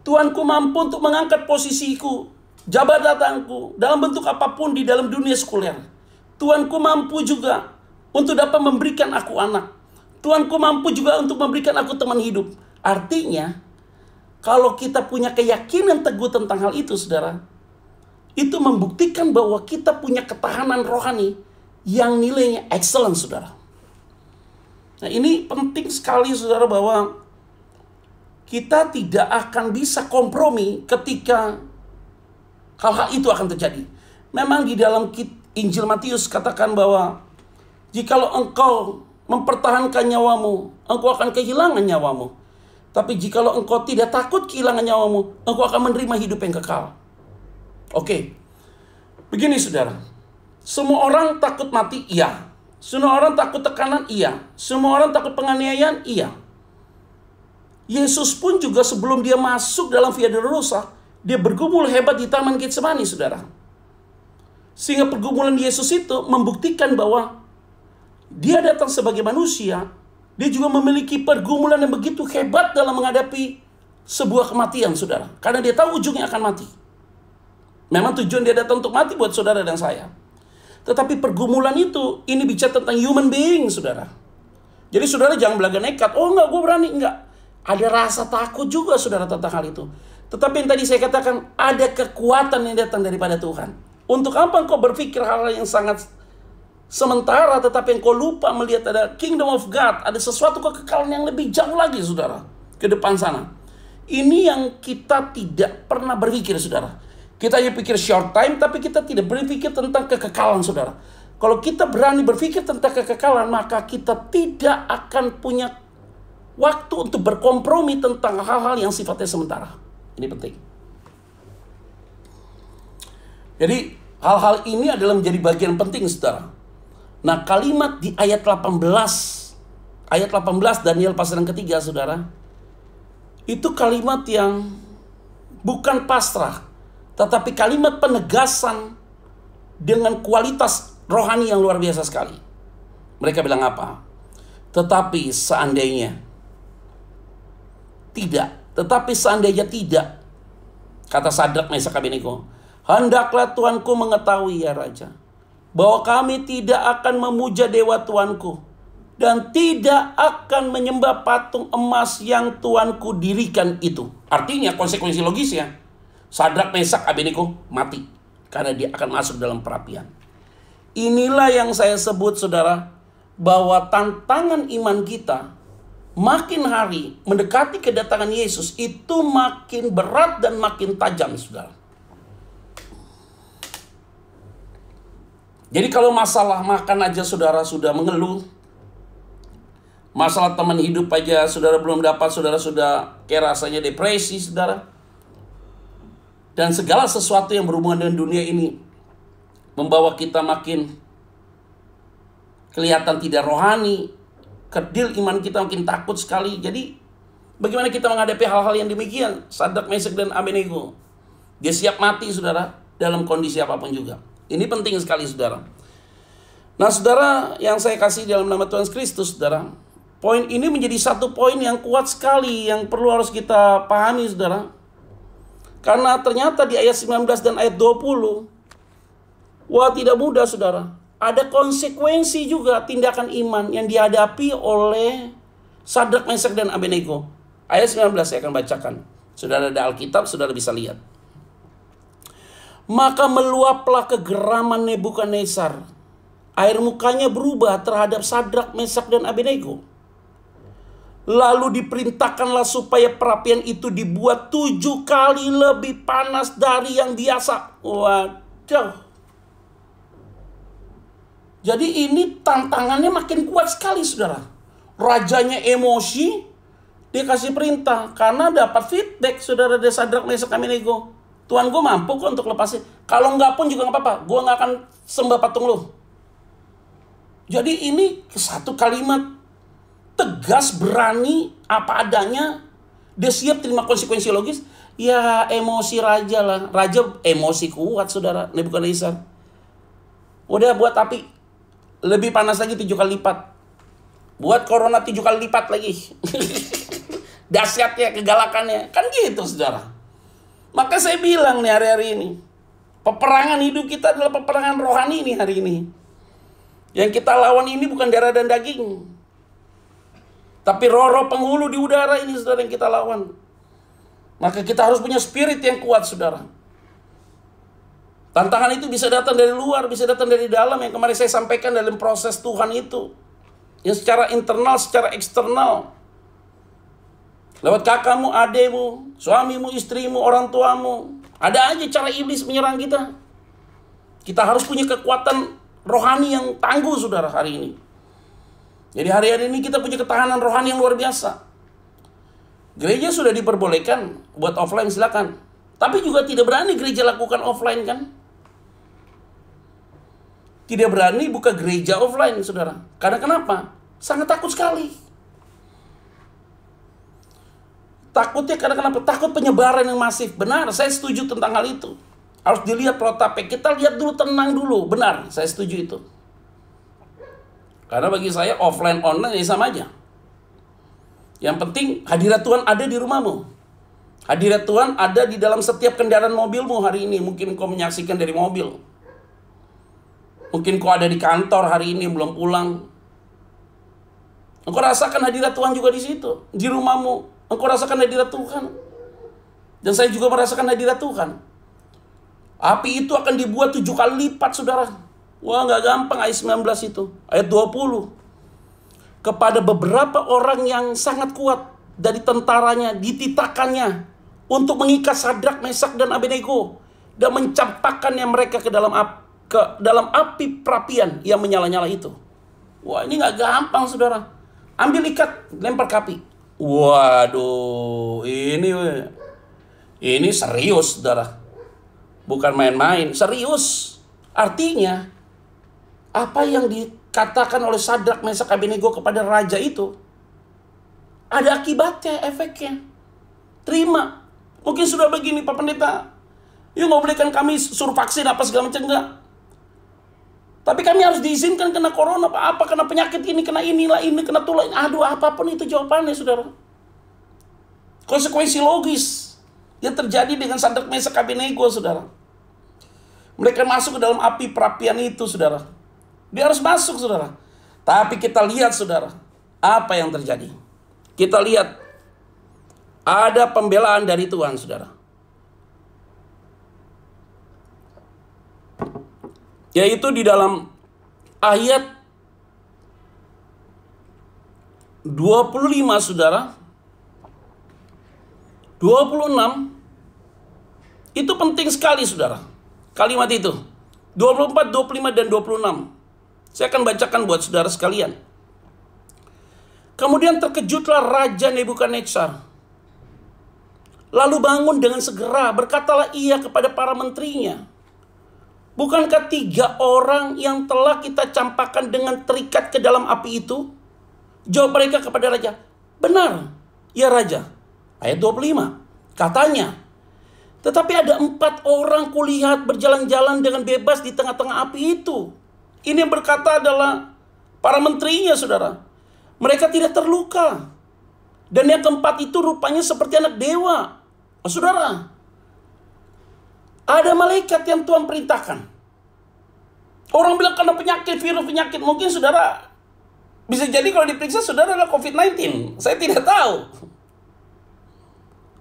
Tuhanku mampu untuk mengangkat posisiku, jabatanku, dalam bentuk apapun di dalam dunia sekuler. Tuhanku mampu juga untuk dapat memberikan aku anak. Tuhanku mampu juga untuk memberikan aku teman hidup. Artinya, kalau kita punya keyakinan teguh tentang hal itu, saudara, itu membuktikan bahwa kita punya ketahanan rohani yang nilainya excellent, saudara. Nah, ini penting sekali, saudara, bahwa kita tidak akan bisa kompromi ketika hal-hal itu akan terjadi. Memang di dalam Injil Matius katakan bahwa jikalau engkau mempertahankan nyawamu, engkau akan kehilangan nyawamu. Tapi jikalau engkau tidak takut kehilangan nyawamu, engkau akan menerima hidup yang kekal. Oke. Okay. Begini saudara. Semua orang takut mati, iya. Semua orang takut tekanan, iya. Semua orang takut penganiayaan, iya. Yesus pun juga sebelum dia masuk dalam Via Dolorosa, dia bergumul hebat di Taman Getsemani, saudara. Sehingga pergumulan Yesus itu membuktikan bahwa dia datang sebagai manusia, dia juga memiliki pergumulan yang begitu hebat dalam menghadapi sebuah kematian, saudara. Karena dia tahu ujungnya akan mati. Memang tujuan dia datang untuk mati buat saudara dan saya. Tetapi pergumulan itu, ini bicara tentang human being, saudara. Jadi saudara jangan belaga nekat. Oh enggak, gue berani. Enggak. Ada rasa takut juga, saudara, tentang hal itu. Tetapi yang tadi saya katakan, ada kekuatan yang datang daripada Tuhan. Untuk apa engkau berpikir hal-hal yang sangat Sementara tetapi engkau lupa melihat ada kingdom of God, ada sesuatu kekekalan yang lebih jauh lagi saudara, ke depan sana. Ini yang kita tidak pernah berpikir saudara. Kita hanya pikir short time tapi kita tidak berpikir tentang kekekalan saudara. Kalau kita berani berpikir tentang kekekalan maka kita tidak akan punya waktu untuk berkompromi tentang hal-hal yang sifatnya sementara. Ini penting. Jadi hal-hal ini adalah menjadi bagian penting saudara Nah kalimat di ayat 18 Ayat 18 Daniel pasal yang ketiga saudara Itu kalimat yang bukan pasrah Tetapi kalimat penegasan Dengan kualitas rohani yang luar biasa sekali Mereka bilang apa? Tetapi seandainya Tidak Tetapi seandainya tidak Kata Sadrak Mesa Abednego Hendaklah Tuanku mengetahui ya Raja bahwa kami tidak akan memuja dewa tuanku dan tidak akan menyembah patung emas yang tuanku dirikan itu. Artinya konsekuensi logisnya, Sadrak Mesak Abednego mati karena dia akan masuk dalam perapian. Inilah yang saya sebut saudara bahwa tantangan iman kita makin hari mendekati kedatangan Yesus itu makin berat dan makin tajam saudara. Jadi kalau masalah makan aja saudara sudah mengeluh, masalah teman hidup aja saudara belum dapat, saudara sudah kayak rasanya depresi, saudara. Dan segala sesuatu yang berhubungan dengan dunia ini membawa kita makin kelihatan tidak rohani, kedil iman kita makin takut sekali. Jadi bagaimana kita menghadapi hal-hal yang demikian? Sadak, Mesek, dan Abenego. Dia siap mati, saudara, dalam kondisi apapun juga. Ini penting sekali saudara. Nah saudara yang saya kasih dalam nama Tuhan Kristus saudara. Poin ini menjadi satu poin yang kuat sekali yang perlu harus kita pahami saudara. Karena ternyata di ayat 19 dan ayat 20. Wah tidak mudah saudara. Ada konsekuensi juga tindakan iman yang dihadapi oleh Sadrak, Mesak, dan Abednego. Ayat 19 saya akan bacakan. Saudara ada Alkitab, saudara bisa lihat. Maka meluaplah kegeraman Nebukadnezar. Air mukanya berubah terhadap Sadrak, Mesak, dan Abednego. Lalu diperintahkanlah supaya perapian itu dibuat tujuh kali lebih panas dari yang biasa. Waduh. Jadi ini tantangannya makin kuat sekali saudara. Rajanya emosi, dia kasih perintah. Karena dapat feedback saudara desa Sadrak, Mesak Abednego Tuhan gue mampu kok untuk lepasin. Kalau nggak pun juga nggak apa-apa. Gue nggak akan sembah patung lo. Jadi ini satu kalimat tegas, berani, apa adanya. Dia siap terima konsekuensi logis. Ya emosi raja lah. Raja emosi kuat saudara. Nebukadnezar. Udah buat api lebih panas lagi tujuh kali lipat. Buat corona tujuh kali lipat lagi. [LAUGHS] Dasyatnya, kegalakannya. Kan gitu saudara. Maka saya bilang nih hari-hari ini, peperangan hidup kita adalah peperangan rohani nih hari ini. Yang kita lawan ini bukan darah dan daging. Tapi roh-roh penghulu di udara ini saudara yang kita lawan. Maka kita harus punya spirit yang kuat saudara. Tantangan itu bisa datang dari luar, bisa datang dari dalam. Yang kemarin saya sampaikan dalam proses Tuhan itu. Yang secara internal, secara eksternal. Lewat kakakmu, ademu, suamimu, istrimu, orang tuamu. Ada aja cara iblis menyerang kita. Kita harus punya kekuatan rohani yang tangguh, saudara, hari ini. Jadi hari-hari ini kita punya ketahanan rohani yang luar biasa. Gereja sudah diperbolehkan buat offline silakan. Tapi juga tidak berani gereja lakukan offline kan? Tidak berani buka gereja offline, saudara. Karena kenapa? Sangat takut sekali. Takutnya karena kenapa? Takut penyebaran yang masif. Benar, saya setuju tentang hal itu. Harus dilihat protapek. Kita lihat dulu, tenang dulu. Benar, saya setuju itu. Karena bagi saya offline online ya sama aja. Yang penting hadirat Tuhan ada di rumahmu. Hadirat Tuhan ada di dalam setiap kendaraan mobilmu hari ini. Mungkin kau menyaksikan dari mobil. Mungkin kau ada di kantor hari ini belum pulang. Kau rasakan hadirat Tuhan juga di situ, di rumahmu, Engkau rasakan hadirat Tuhan. Dan saya juga merasakan hadirat Tuhan. Api itu akan dibuat tujuh kali lipat, saudara. Wah, nggak gampang ayat 19 itu. Ayat 20. Kepada beberapa orang yang sangat kuat dari tentaranya, dititakannya untuk mengikat Sadrak, Mesak, dan Abednego dan mencampakkannya mereka ke dalam api, ke dalam api perapian yang menyala-nyala itu. Wah, ini nggak gampang, saudara. Ambil ikat, lempar kapi. Waduh, ini ini serius, darah, Bukan main-main, serius. Artinya, apa yang dikatakan oleh Sadrak Mesak Abednego kepada raja itu, ada akibatnya, efeknya. Terima. Mungkin sudah begini, Pak Pendeta. Yuk, mau belikan kami suruh vaksin apa segala macam. Enggak. Tapi kami harus diizinkan kena corona, apa, apa kena penyakit ini, kena inilah, ini, kena tulang, aduh apapun itu jawabannya saudara. Konsekuensi logis yang terjadi dengan sandak Mesa Kabinego saudara. Mereka masuk ke dalam api perapian itu saudara. Dia harus masuk saudara. Tapi kita lihat saudara, apa yang terjadi. Kita lihat ada pembelaan dari Tuhan saudara. yaitu di dalam ayat 25 Saudara 26 itu penting sekali Saudara kalimat itu 24, 25 dan 26 saya akan bacakan buat Saudara sekalian Kemudian terkejutlah Raja Nebukadnezar. Lalu bangun dengan segera, berkatalah ia kepada para menterinya, Bukankah tiga orang yang telah kita campakkan dengan terikat ke dalam api itu? Jawab mereka kepada raja, benar, ya raja. Ayat 25, katanya, tetapi ada empat orang kulihat berjalan-jalan dengan bebas di tengah-tengah api itu. Ini yang berkata adalah para menterinya, saudara. Mereka tidak terluka. Dan yang keempat itu rupanya seperti anak dewa. Oh, saudara, ada malaikat yang Tuhan perintahkan. Orang bilang karena penyakit, virus penyakit. Mungkin saudara bisa jadi kalau diperiksa saudara adalah COVID-19. Saya tidak tahu.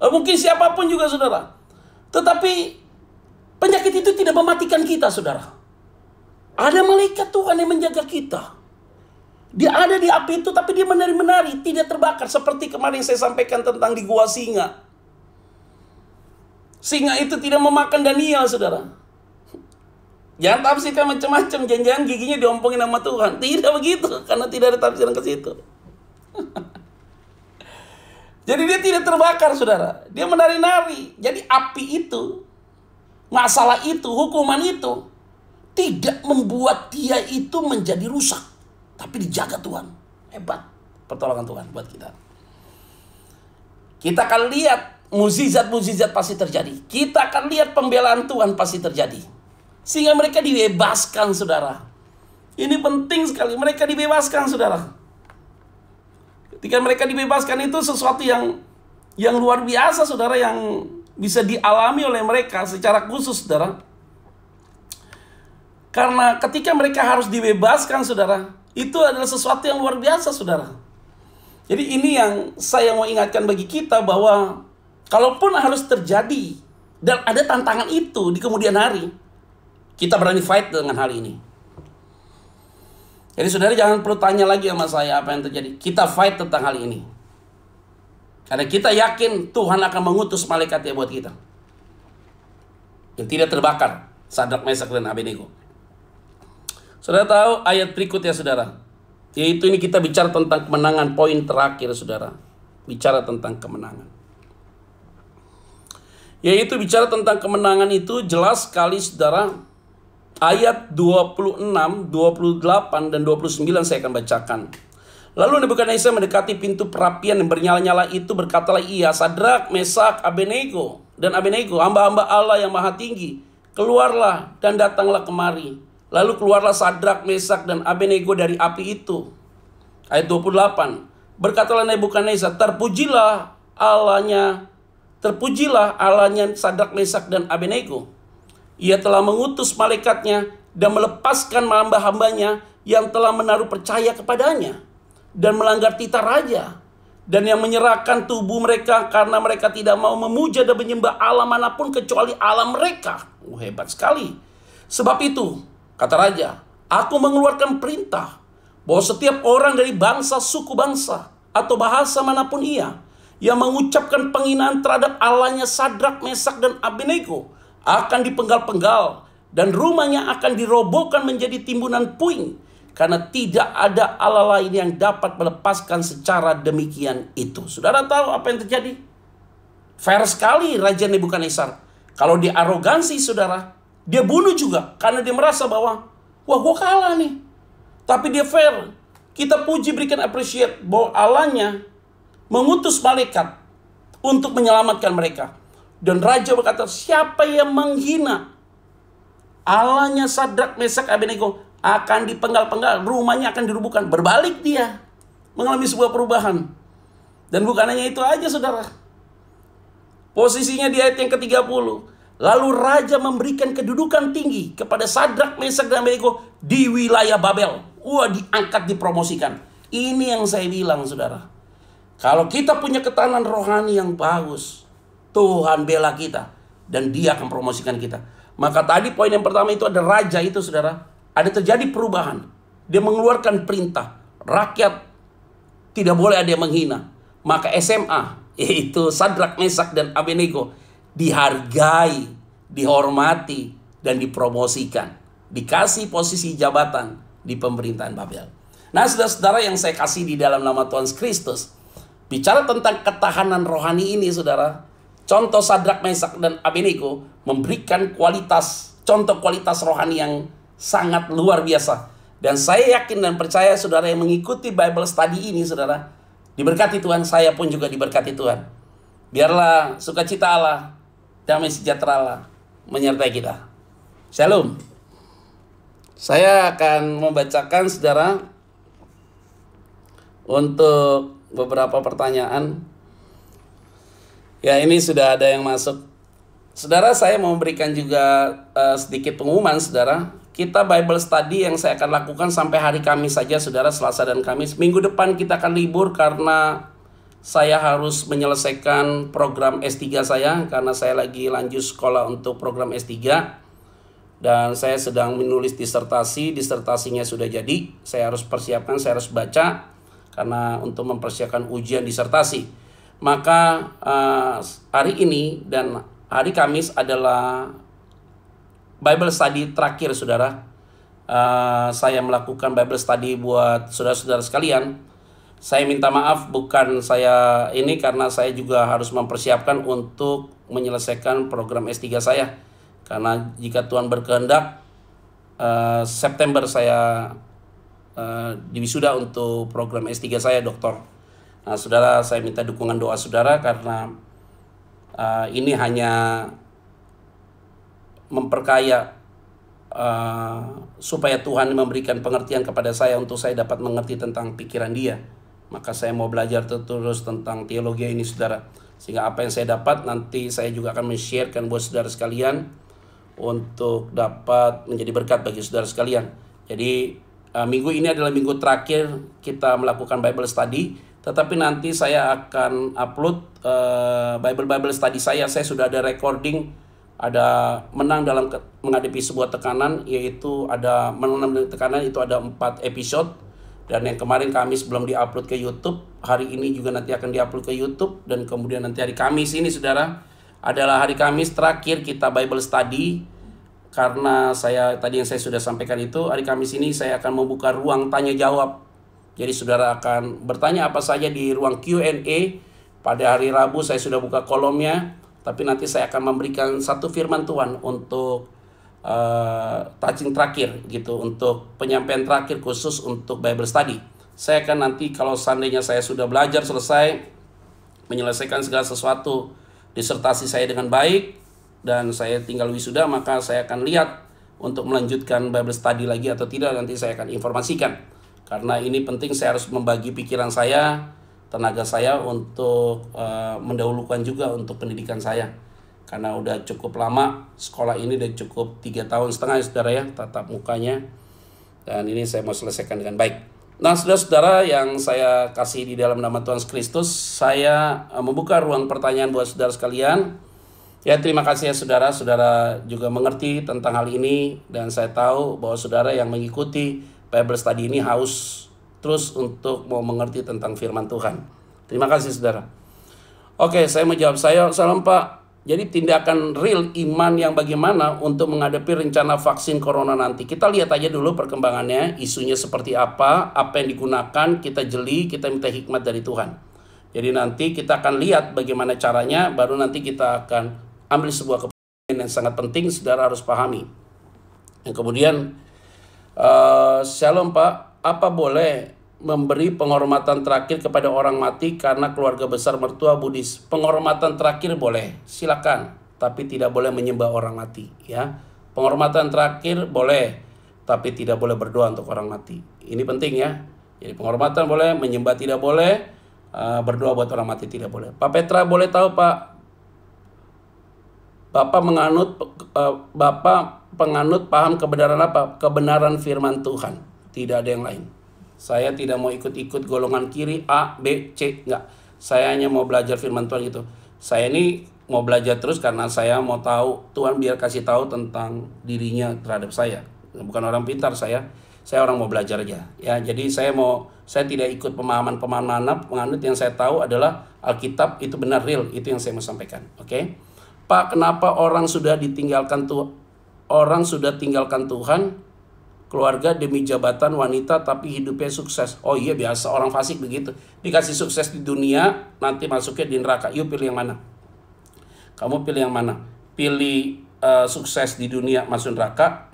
Eh, mungkin siapapun juga saudara. Tetapi penyakit itu tidak mematikan kita saudara. Ada malaikat Tuhan yang menjaga kita. Dia ada di api itu tapi dia menari-menari, tidak terbakar. Seperti kemarin saya sampaikan tentang di Gua Singa. Singa itu tidak memakan Daniel, saudara. Jangan tafsirkan macam-macam, jangan-jangan giginya diompongin sama Tuhan. Tidak begitu, karena tidak ada tafsiran ke situ. [LAUGHS] Jadi dia tidak terbakar, saudara. Dia menari-nari. Jadi api itu, masalah itu, hukuman itu, tidak membuat dia itu menjadi rusak. Tapi dijaga Tuhan. Hebat. Pertolongan Tuhan buat kita. Kita akan lihat muzizat-muzizat pasti terjadi. Kita akan lihat pembelaan Tuhan pasti terjadi. Sehingga mereka dibebaskan, saudara. Ini penting sekali, mereka dibebaskan, saudara. Ketika mereka dibebaskan itu sesuatu yang yang luar biasa, saudara, yang bisa dialami oleh mereka secara khusus, saudara. Karena ketika mereka harus dibebaskan, saudara, itu adalah sesuatu yang luar biasa, saudara. Jadi ini yang saya mau ingatkan bagi kita bahwa Kalaupun harus terjadi dan ada tantangan itu di kemudian hari, kita berani fight dengan hal ini. Jadi saudara jangan perlu tanya lagi sama saya apa yang terjadi. Kita fight tentang hal ini. Karena kita yakin Tuhan akan mengutus malaikatnya buat kita. Yang tidak terbakar. Sadrak, Mesak, dan Abednego. Saudara tahu ayat berikutnya saudara. Yaitu ini kita bicara tentang kemenangan. Poin terakhir saudara. Bicara tentang kemenangan. Yaitu bicara tentang kemenangan itu jelas sekali saudara ayat 26, 28, dan 29 saya akan bacakan. Lalu Nebukadnezar mendekati pintu perapian yang bernyala-nyala itu berkatalah ia Sadrak, Mesak, Abenego dan Abenego, hamba-hamba Allah yang maha tinggi keluarlah dan datanglah kemari. Lalu keluarlah Sadrak, Mesak dan Abenego dari api itu. Ayat 28. Berkatalah Nebukadnezar, terpujilah Allahnya Terpujilah Allahnya Sadrak, Mesak, dan Abednego. Ia telah mengutus malaikatnya dan melepaskan hamba-hambanya yang telah menaruh percaya kepadanya dan melanggar titah raja dan yang menyerahkan tubuh mereka karena mereka tidak mau memuja dan menyembah Allah manapun kecuali Allah mereka. Oh, hebat sekali. Sebab itu, kata raja, aku mengeluarkan perintah bahwa setiap orang dari bangsa, suku bangsa, atau bahasa manapun ia, yang mengucapkan penghinaan terhadap Allahnya Sadrak, Mesak, dan Abednego akan dipenggal-penggal dan rumahnya akan dirobohkan menjadi timbunan puing karena tidak ada Allah lain yang dapat melepaskan secara demikian itu. Saudara tahu apa yang terjadi? Fair sekali Raja Nebukadnezar. Kalau dia arogansi saudara, dia bunuh juga karena dia merasa bahwa wah gue kalah nih. Tapi dia fair. Kita puji berikan appreciate bahwa Allahnya mengutus malaikat untuk menyelamatkan mereka. Dan raja berkata, siapa yang menghina Allahnya Sadrak, Mesak, Abednego akan dipenggal-penggal, rumahnya akan dirubuhkan. Berbalik dia, mengalami sebuah perubahan. Dan bukan hanya itu aja saudara. Posisinya di ayat yang ke-30. Lalu raja memberikan kedudukan tinggi kepada Sadrak, Mesak, dan Abednego di wilayah Babel. Wah, diangkat, dipromosikan. Ini yang saya bilang, saudara. Kalau kita punya ketahanan rohani yang bagus, Tuhan bela kita dan dia akan promosikan kita. Maka tadi poin yang pertama itu ada raja itu saudara. Ada terjadi perubahan. Dia mengeluarkan perintah. Rakyat tidak boleh ada yang menghina. Maka SMA [LAUGHS] yaitu Sadrak, Mesak, dan Abenego dihargai, dihormati, dan dipromosikan. Dikasih posisi jabatan di pemerintahan Babel. Nah saudara-saudara yang saya kasih di dalam nama Tuhan Kristus Bicara tentang ketahanan rohani ini, saudara. Contoh Sadrak, Mesak, dan Abednego memberikan kualitas, contoh kualitas rohani yang sangat luar biasa. Dan saya yakin dan percaya saudara yang mengikuti Bible study ini, saudara, diberkati Tuhan, saya pun juga diberkati Tuhan. Biarlah sukacita Allah, damai sejahtera Allah menyertai kita. Shalom. Saya akan membacakan saudara untuk beberapa pertanyaan. Ya, ini sudah ada yang masuk. Saudara, saya mau memberikan juga uh, sedikit pengumuman, saudara. Kita Bible study yang saya akan lakukan sampai hari Kamis saja, saudara, Selasa dan Kamis. Minggu depan kita akan libur karena saya harus menyelesaikan program S3 saya karena saya lagi lanjut sekolah untuk program S3 dan saya sedang menulis disertasi, disertasinya sudah jadi. Saya harus persiapkan, saya harus baca karena untuk mempersiapkan ujian disertasi. Maka uh, hari ini dan hari Kamis adalah Bible study terakhir Saudara. Uh, saya melakukan Bible study buat saudara-saudara sekalian. Saya minta maaf bukan saya ini karena saya juga harus mempersiapkan untuk menyelesaikan program S3 saya. Karena jika Tuhan berkehendak uh, September saya di eh, wisuda untuk program S3 saya, dokter. Nah, saudara, saya minta dukungan doa saudara karena uh, ini hanya memperkaya uh, supaya Tuhan memberikan pengertian kepada saya untuk saya dapat mengerti tentang pikiran Dia. Maka saya mau belajar terus tentang teologi ini, saudara. Sehingga apa yang saya dapat nanti saya juga akan men-sharekan buat saudara sekalian untuk dapat menjadi berkat bagi saudara sekalian. Jadi Eh, minggu ini adalah minggu terakhir kita melakukan Bible study, tetapi nanti saya akan upload uh, eh, Bible Bible study saya. Saya sudah ada recording ada menang dalam menghadapi sebuah tekanan yaitu ada menang dalam tekanan itu ada empat episode dan yang kemarin Kamis belum diupload ke YouTube hari ini juga nanti akan diupload ke YouTube dan kemudian nanti hari Kamis ini saudara adalah hari Kamis terakhir kita Bible Study karena saya tadi yang saya sudah sampaikan itu hari Kamis ini saya akan membuka ruang tanya jawab. Jadi saudara akan bertanya apa saja di ruang Q&A. Pada hari Rabu saya sudah buka kolomnya, tapi nanti saya akan memberikan satu firman Tuhan untuk uh, touching terakhir gitu, untuk penyampaian terakhir khusus untuk Bible study. Saya akan nanti kalau seandainya saya sudah belajar selesai menyelesaikan segala sesuatu disertasi saya dengan baik, dan saya tinggal wisuda maka saya akan lihat untuk melanjutkan Bible study lagi atau tidak nanti saya akan informasikan. Karena ini penting saya harus membagi pikiran saya, tenaga saya untuk uh, mendahulukan juga untuk pendidikan saya. Karena udah cukup lama sekolah ini udah cukup tiga tahun setengah ya saudara ya tatap mukanya. Dan ini saya mau selesaikan dengan baik. Nah saudara-saudara yang saya kasih di dalam nama Tuhan Kristus, saya eh, membuka ruang pertanyaan buat saudara sekalian. Ya, terima kasih ya saudara. Saudara juga mengerti tentang hal ini dan saya tahu bahwa saudara yang mengikuti Bible study ini haus terus untuk mau mengerti tentang firman Tuhan. Terima kasih saudara. Oke, saya mau jawab saya. Salam Pak. Jadi tindakan real iman yang bagaimana untuk menghadapi rencana vaksin corona nanti. Kita lihat aja dulu perkembangannya, isunya seperti apa, apa yang digunakan, kita jeli, kita minta hikmat dari Tuhan. Jadi nanti kita akan lihat bagaimana caranya, baru nanti kita akan ambil sebuah keputusan yang sangat penting, saudara harus pahami. Yang kemudian, uh, eh, Shalom Pak, apa boleh memberi penghormatan terakhir kepada orang mati karena keluarga besar mertua Buddhis? Penghormatan terakhir boleh, silakan, tapi tidak boleh menyembah orang mati, ya. Penghormatan terakhir boleh, tapi tidak boleh berdoa untuk orang mati. Ini penting ya. Jadi penghormatan boleh, menyembah tidak boleh, eh, berdoa buat orang mati tidak boleh. Pak Petra boleh tahu Pak Bapak menganut eh, Bapak penganut paham kebenaran apa? Kebenaran firman Tuhan. Tidak ada yang lain. Saya tidak mau ikut-ikut golongan kiri A, B, C, enggak. Saya hanya mau belajar firman Tuhan gitu. Saya ini mau belajar terus karena saya mau tahu Tuhan biar kasih tahu tentang dirinya terhadap saya. Bukan orang pintar saya. Saya orang mau belajar aja. Ya, jadi saya mau saya tidak ikut pemahaman-pemahaman anak penganut yang saya tahu adalah Alkitab itu benar real, itu yang saya mau sampaikan. Oke. Okay? Pak, kenapa orang sudah ditinggalkan Tuhan? Orang sudah tinggalkan Tuhan, keluarga demi jabatan wanita tapi hidupnya sukses. Oh iya biasa orang fasik begitu. Dikasih sukses di dunia, nanti masuknya di neraka. Yuk pilih yang mana? Kamu pilih yang mana? Pilih uh, sukses di dunia masuk neraka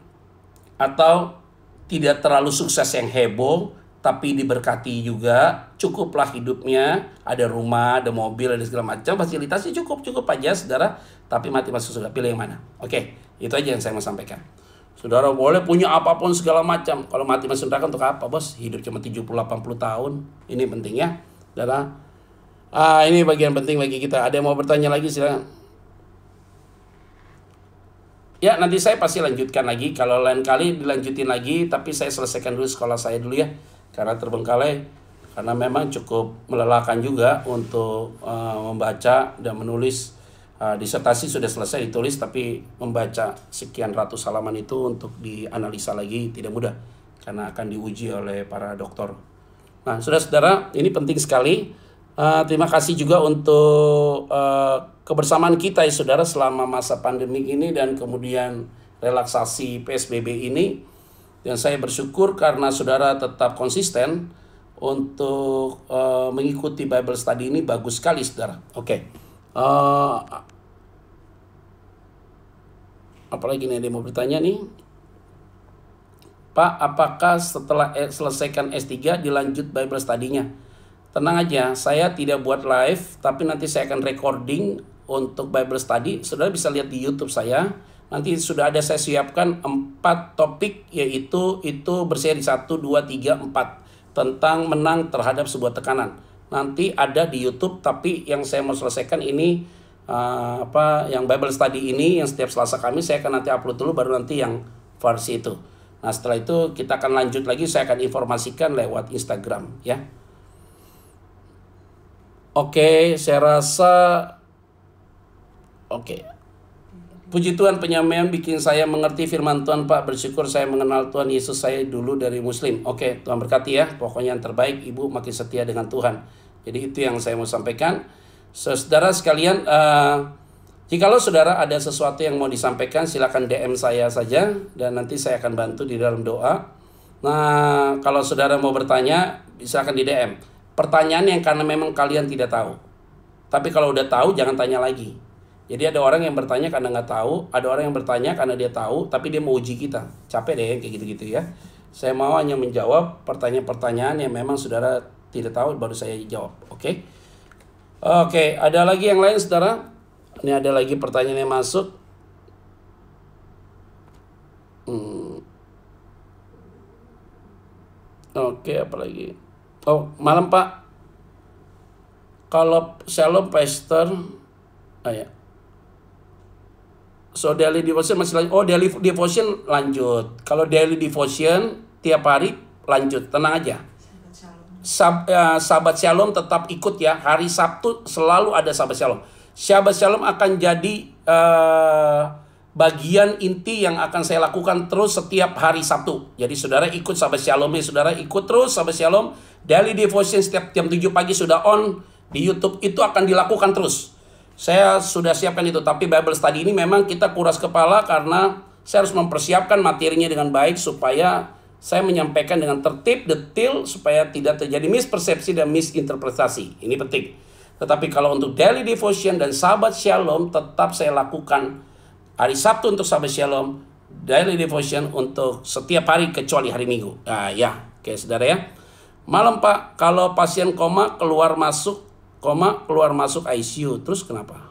atau tidak terlalu sukses yang heboh tapi diberkati juga, cukuplah hidupnya, ada rumah, ada mobil, ada segala macam, fasilitasnya cukup, cukup aja saudara, tapi mati masuk sudah pilih yang mana? Oke, itu aja yang saya mau sampaikan. Saudara boleh punya apapun segala macam, kalau mati masuk neraka untuk apa bos? Hidup cuma 70-80 tahun, ini penting ya, saudara. Ah, ini bagian penting bagi kita, ada yang mau bertanya lagi silakan. Ya, nanti saya pasti lanjutkan lagi. Kalau lain kali dilanjutin lagi, tapi saya selesaikan dulu sekolah saya dulu ya karena terbengkalai karena memang cukup melelahkan juga untuk uh, membaca dan menulis uh, disertasi sudah selesai ditulis tapi membaca sekian ratus halaman itu untuk dianalisa lagi tidak mudah karena akan diuji oleh para dokter. Nah, saudara-saudara, ini penting sekali. Uh, terima kasih juga untuk uh, kebersamaan kita ya saudara selama masa pandemi ini dan kemudian relaksasi PSBB ini yang saya bersyukur karena saudara tetap konsisten untuk uh, mengikuti Bible Study ini bagus sekali saudara. Oke. Okay. Uh, eh, apalagi nih ada mau bertanya nih. Pak, apakah setelah eh, selesaikan S3 dilanjut Bible studinya? Tenang aja, saya tidak buat live, tapi nanti saya akan recording untuk Bible study. Saudara bisa lihat di YouTube saya Nanti sudah ada saya siapkan empat topik yaitu itu berseri 1, 2, 3, 4 tentang menang terhadap sebuah tekanan. Nanti ada di YouTube tapi yang saya mau selesaikan ini uh, apa yang Bible study ini yang setiap Selasa kami saya akan nanti upload dulu baru nanti yang versi itu. Nah, setelah itu kita akan lanjut lagi saya akan informasikan lewat Instagram ya. Oke, okay, saya rasa oke. Okay. Puji Tuhan penyampaian bikin saya mengerti firman Tuhan Pak. Bersyukur saya mengenal Tuhan Yesus saya dulu dari muslim. Oke, Tuhan berkati ya. Pokoknya yang terbaik Ibu makin setia dengan Tuhan. Jadi itu yang saya mau sampaikan. So, saudara sekalian, uh, eh, lo saudara ada sesuatu yang mau disampaikan silakan DM saya saja dan nanti saya akan bantu di dalam doa. Nah, kalau saudara mau bertanya bisa silakan di DM. Pertanyaan yang karena memang kalian tidak tahu. Tapi kalau udah tahu jangan tanya lagi. Jadi ada orang yang bertanya karena nggak tahu, ada orang yang bertanya karena dia tahu, tapi dia mau uji kita. Capek deh kayak gitu-gitu ya. Saya mau hanya menjawab pertanyaan-pertanyaan yang memang saudara tidak tahu baru saya jawab. Oke? Okay? Oke, okay, ada lagi yang lain saudara? Ini ada lagi pertanyaan yang masuk. Hmm. Oke, okay, lagi? Oh, malam Pak. Kalau shalom pastor, ah ya So daily devotion masih lanjut. Oh daily devotion lanjut. Kalau daily devotion tiap hari lanjut, tenang aja. Sab, eh, sahabat shalom tetap ikut ya. Hari Sabtu selalu ada sahabat shalom. Sahabat shalom akan jadi eh, bagian inti yang akan saya lakukan terus setiap hari Sabtu. Jadi saudara ikut sahabat shalom ya, saudara ikut terus sahabat shalom. Daily devotion setiap jam 7 pagi sudah on di YouTube itu akan dilakukan terus. Saya sudah siapkan itu, tapi Bible study ini memang kita kuras kepala karena saya harus mempersiapkan materinya dengan baik supaya saya menyampaikan dengan tertib, detail supaya tidak terjadi mispersepsi dan misinterpretasi. Ini penting. Tetapi kalau untuk daily devotion dan sahabat shalom tetap saya lakukan hari Sabtu untuk sahabat shalom, daily devotion untuk setiap hari kecuali hari Minggu. Nah, ya, oke saudara ya. Malam Pak, kalau pasien koma keluar masuk koma keluar masuk ICU terus kenapa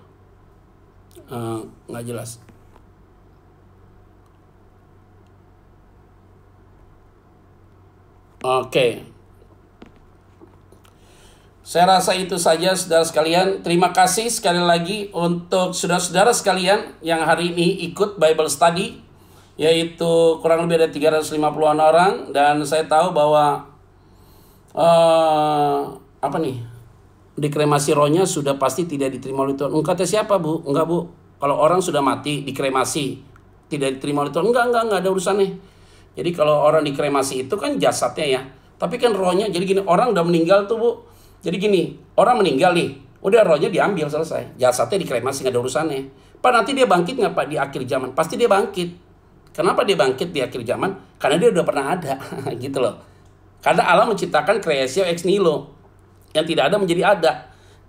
eh, nggak uh, jelas oke okay. Saya rasa itu saja saudara sekalian. Terima kasih sekali lagi untuk saudara-saudara sekalian yang hari ini ikut Bible Study yaitu kurang lebih ada 350-an orang dan saya tahu bahwa uh, apa nih dikremasi rohnya sudah pasti tidak diterima oleh Tuhan. Enggak kata siapa bu? Enggak bu. Kalau orang sudah mati dikremasi tidak diterima oleh Tuhan. Enggak enggak enggak ada urusannya. Jadi kalau orang dikremasi itu kan jasadnya ya. Tapi kan rohnya jadi gini orang udah meninggal tuh bu. Jadi gini orang meninggal nih. Udah rohnya diambil selesai. Jasadnya dikremasi nggak ada urusannya. Pak nanti dia bangkit nggak pak di akhir zaman? Pasti dia bangkit. Kenapa dia bangkit di akhir zaman? Karena dia udah pernah ada [LAUGHS] gitu loh. Karena Allah menciptakan kreasi ex nihilo yang tidak ada menjadi ada.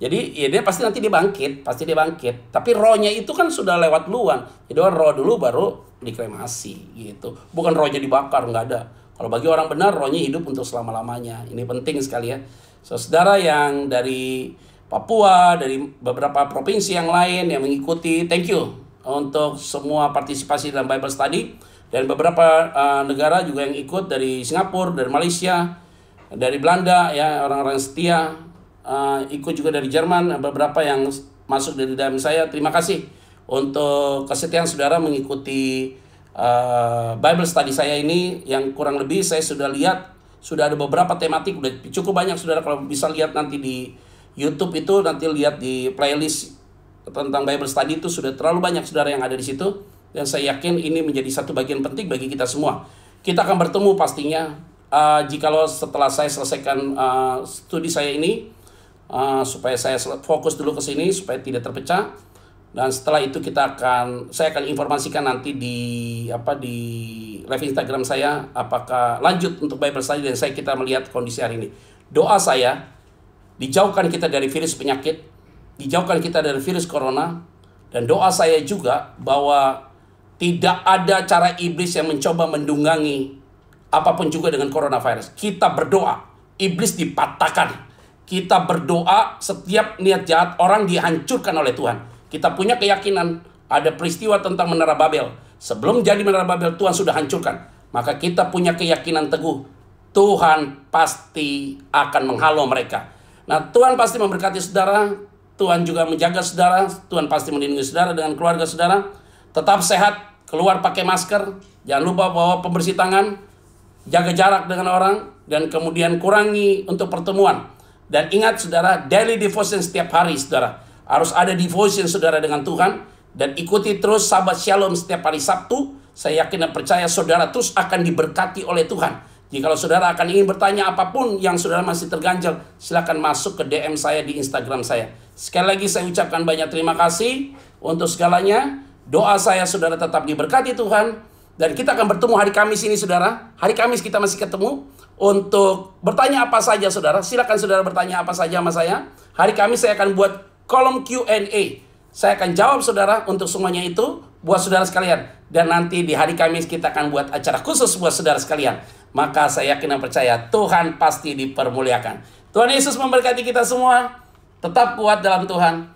Jadi ya dia pasti nanti dibangkit pasti dibangkit Tapi rohnya itu kan sudah lewat duluan. Jadi orang roh dulu baru dikremasi gitu. Bukan rohnya dibakar, nggak ada. Kalau bagi orang benar, rohnya hidup untuk selama-lamanya. Ini penting sekali ya. So, saudara yang dari Papua, dari beberapa provinsi yang lain yang mengikuti, thank you untuk semua partisipasi dalam Bible Study. Dan beberapa uh, negara juga yang ikut dari Singapura, dari Malaysia, dari Belanda ya orang-orang setia uh, ikut juga dari Jerman beberapa yang masuk dari dalam saya terima kasih untuk kesetiaan saudara mengikuti uh, Bible study saya ini yang kurang lebih saya sudah lihat sudah ada beberapa tematik udah cukup banyak saudara kalau bisa lihat nanti di YouTube itu nanti lihat di playlist tentang Bible study itu sudah terlalu banyak saudara yang ada di situ dan saya yakin ini menjadi satu bagian penting bagi kita semua. Kita akan bertemu pastinya uh, lo setelah saya selesaikan uh, studi saya ini uh, supaya saya fokus dulu ke sini supaya tidak terpecah dan setelah itu kita akan saya akan informasikan nanti di apa di live Instagram saya apakah lanjut untuk Bible study dan saya kita melihat kondisi hari ini. Doa saya dijauhkan kita dari virus penyakit, dijauhkan kita dari virus corona dan doa saya juga bahwa tidak ada cara iblis yang mencoba mendungangi apapun juga dengan coronavirus. Kita berdoa, iblis dipatahkan. Kita berdoa, setiap niat jahat orang dihancurkan oleh Tuhan. Kita punya keyakinan ada peristiwa tentang Menara Babel. Sebelum jadi Menara Babel, Tuhan sudah hancurkan. Maka kita punya keyakinan teguh, Tuhan pasti akan menghalau mereka. Nah, Tuhan pasti memberkati saudara, Tuhan juga menjaga saudara, Tuhan pasti melindungi saudara dengan keluarga saudara. Tetap sehat, keluar pakai masker, jangan lupa bawa pembersih tangan, jaga jarak dengan orang, dan kemudian kurangi untuk pertemuan. Dan ingat saudara, daily devotion setiap hari saudara. Harus ada devotion saudara dengan Tuhan. Dan ikuti terus sahabat shalom setiap hari Sabtu. Saya yakin dan percaya saudara terus akan diberkati oleh Tuhan. Jika saudara akan ingin bertanya apapun yang saudara masih terganjal, silakan masuk ke DM saya di Instagram saya. Sekali lagi saya ucapkan banyak terima kasih untuk segalanya. Doa saya saudara tetap diberkati Tuhan. Dan kita akan bertemu hari Kamis ini, saudara. Hari Kamis kita masih ketemu untuk bertanya apa saja, saudara. Silakan saudara bertanya apa saja sama saya. Hari Kamis saya akan buat kolom Q&A. Saya akan jawab saudara untuk semuanya itu buat saudara sekalian. Dan nanti di hari Kamis kita akan buat acara khusus buat saudara sekalian. Maka saya yakin dan percaya Tuhan pasti dipermuliakan. Tuhan Yesus memberkati kita semua. Tetap kuat dalam Tuhan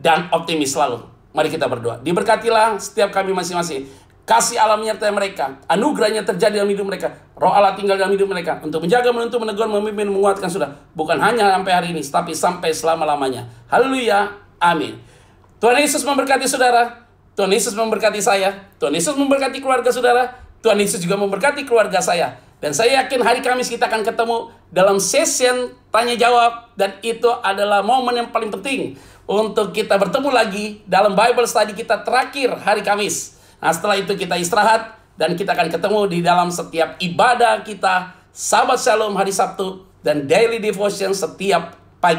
dan optimis selalu. Mari kita berdoa. Diberkatilah setiap kami masing-masing. Kasih Allah menyertai mereka. Anugerahnya terjadi dalam hidup mereka. Roh Allah tinggal dalam hidup mereka. Untuk menjaga, menuntun, menegur, memimpin, menguatkan sudah. Bukan hanya sampai hari ini, tapi sampai selama-lamanya. Haleluya. Amin. Tuhan Yesus memberkati saudara. Tuhan Yesus memberkati saya. Tuhan Yesus memberkati keluarga saudara. Tuhan Yesus juga memberkati keluarga saya. Dan saya yakin hari Kamis kita akan ketemu dalam session tanya jawab dan itu adalah momen yang paling penting untuk kita bertemu lagi dalam Bible study kita terakhir hari Kamis. Nah setelah itu kita istirahat dan kita akan ketemu di dalam setiap ibadah kita Sahabat Shalom hari Sabtu dan Daily Devotion setiap pagi.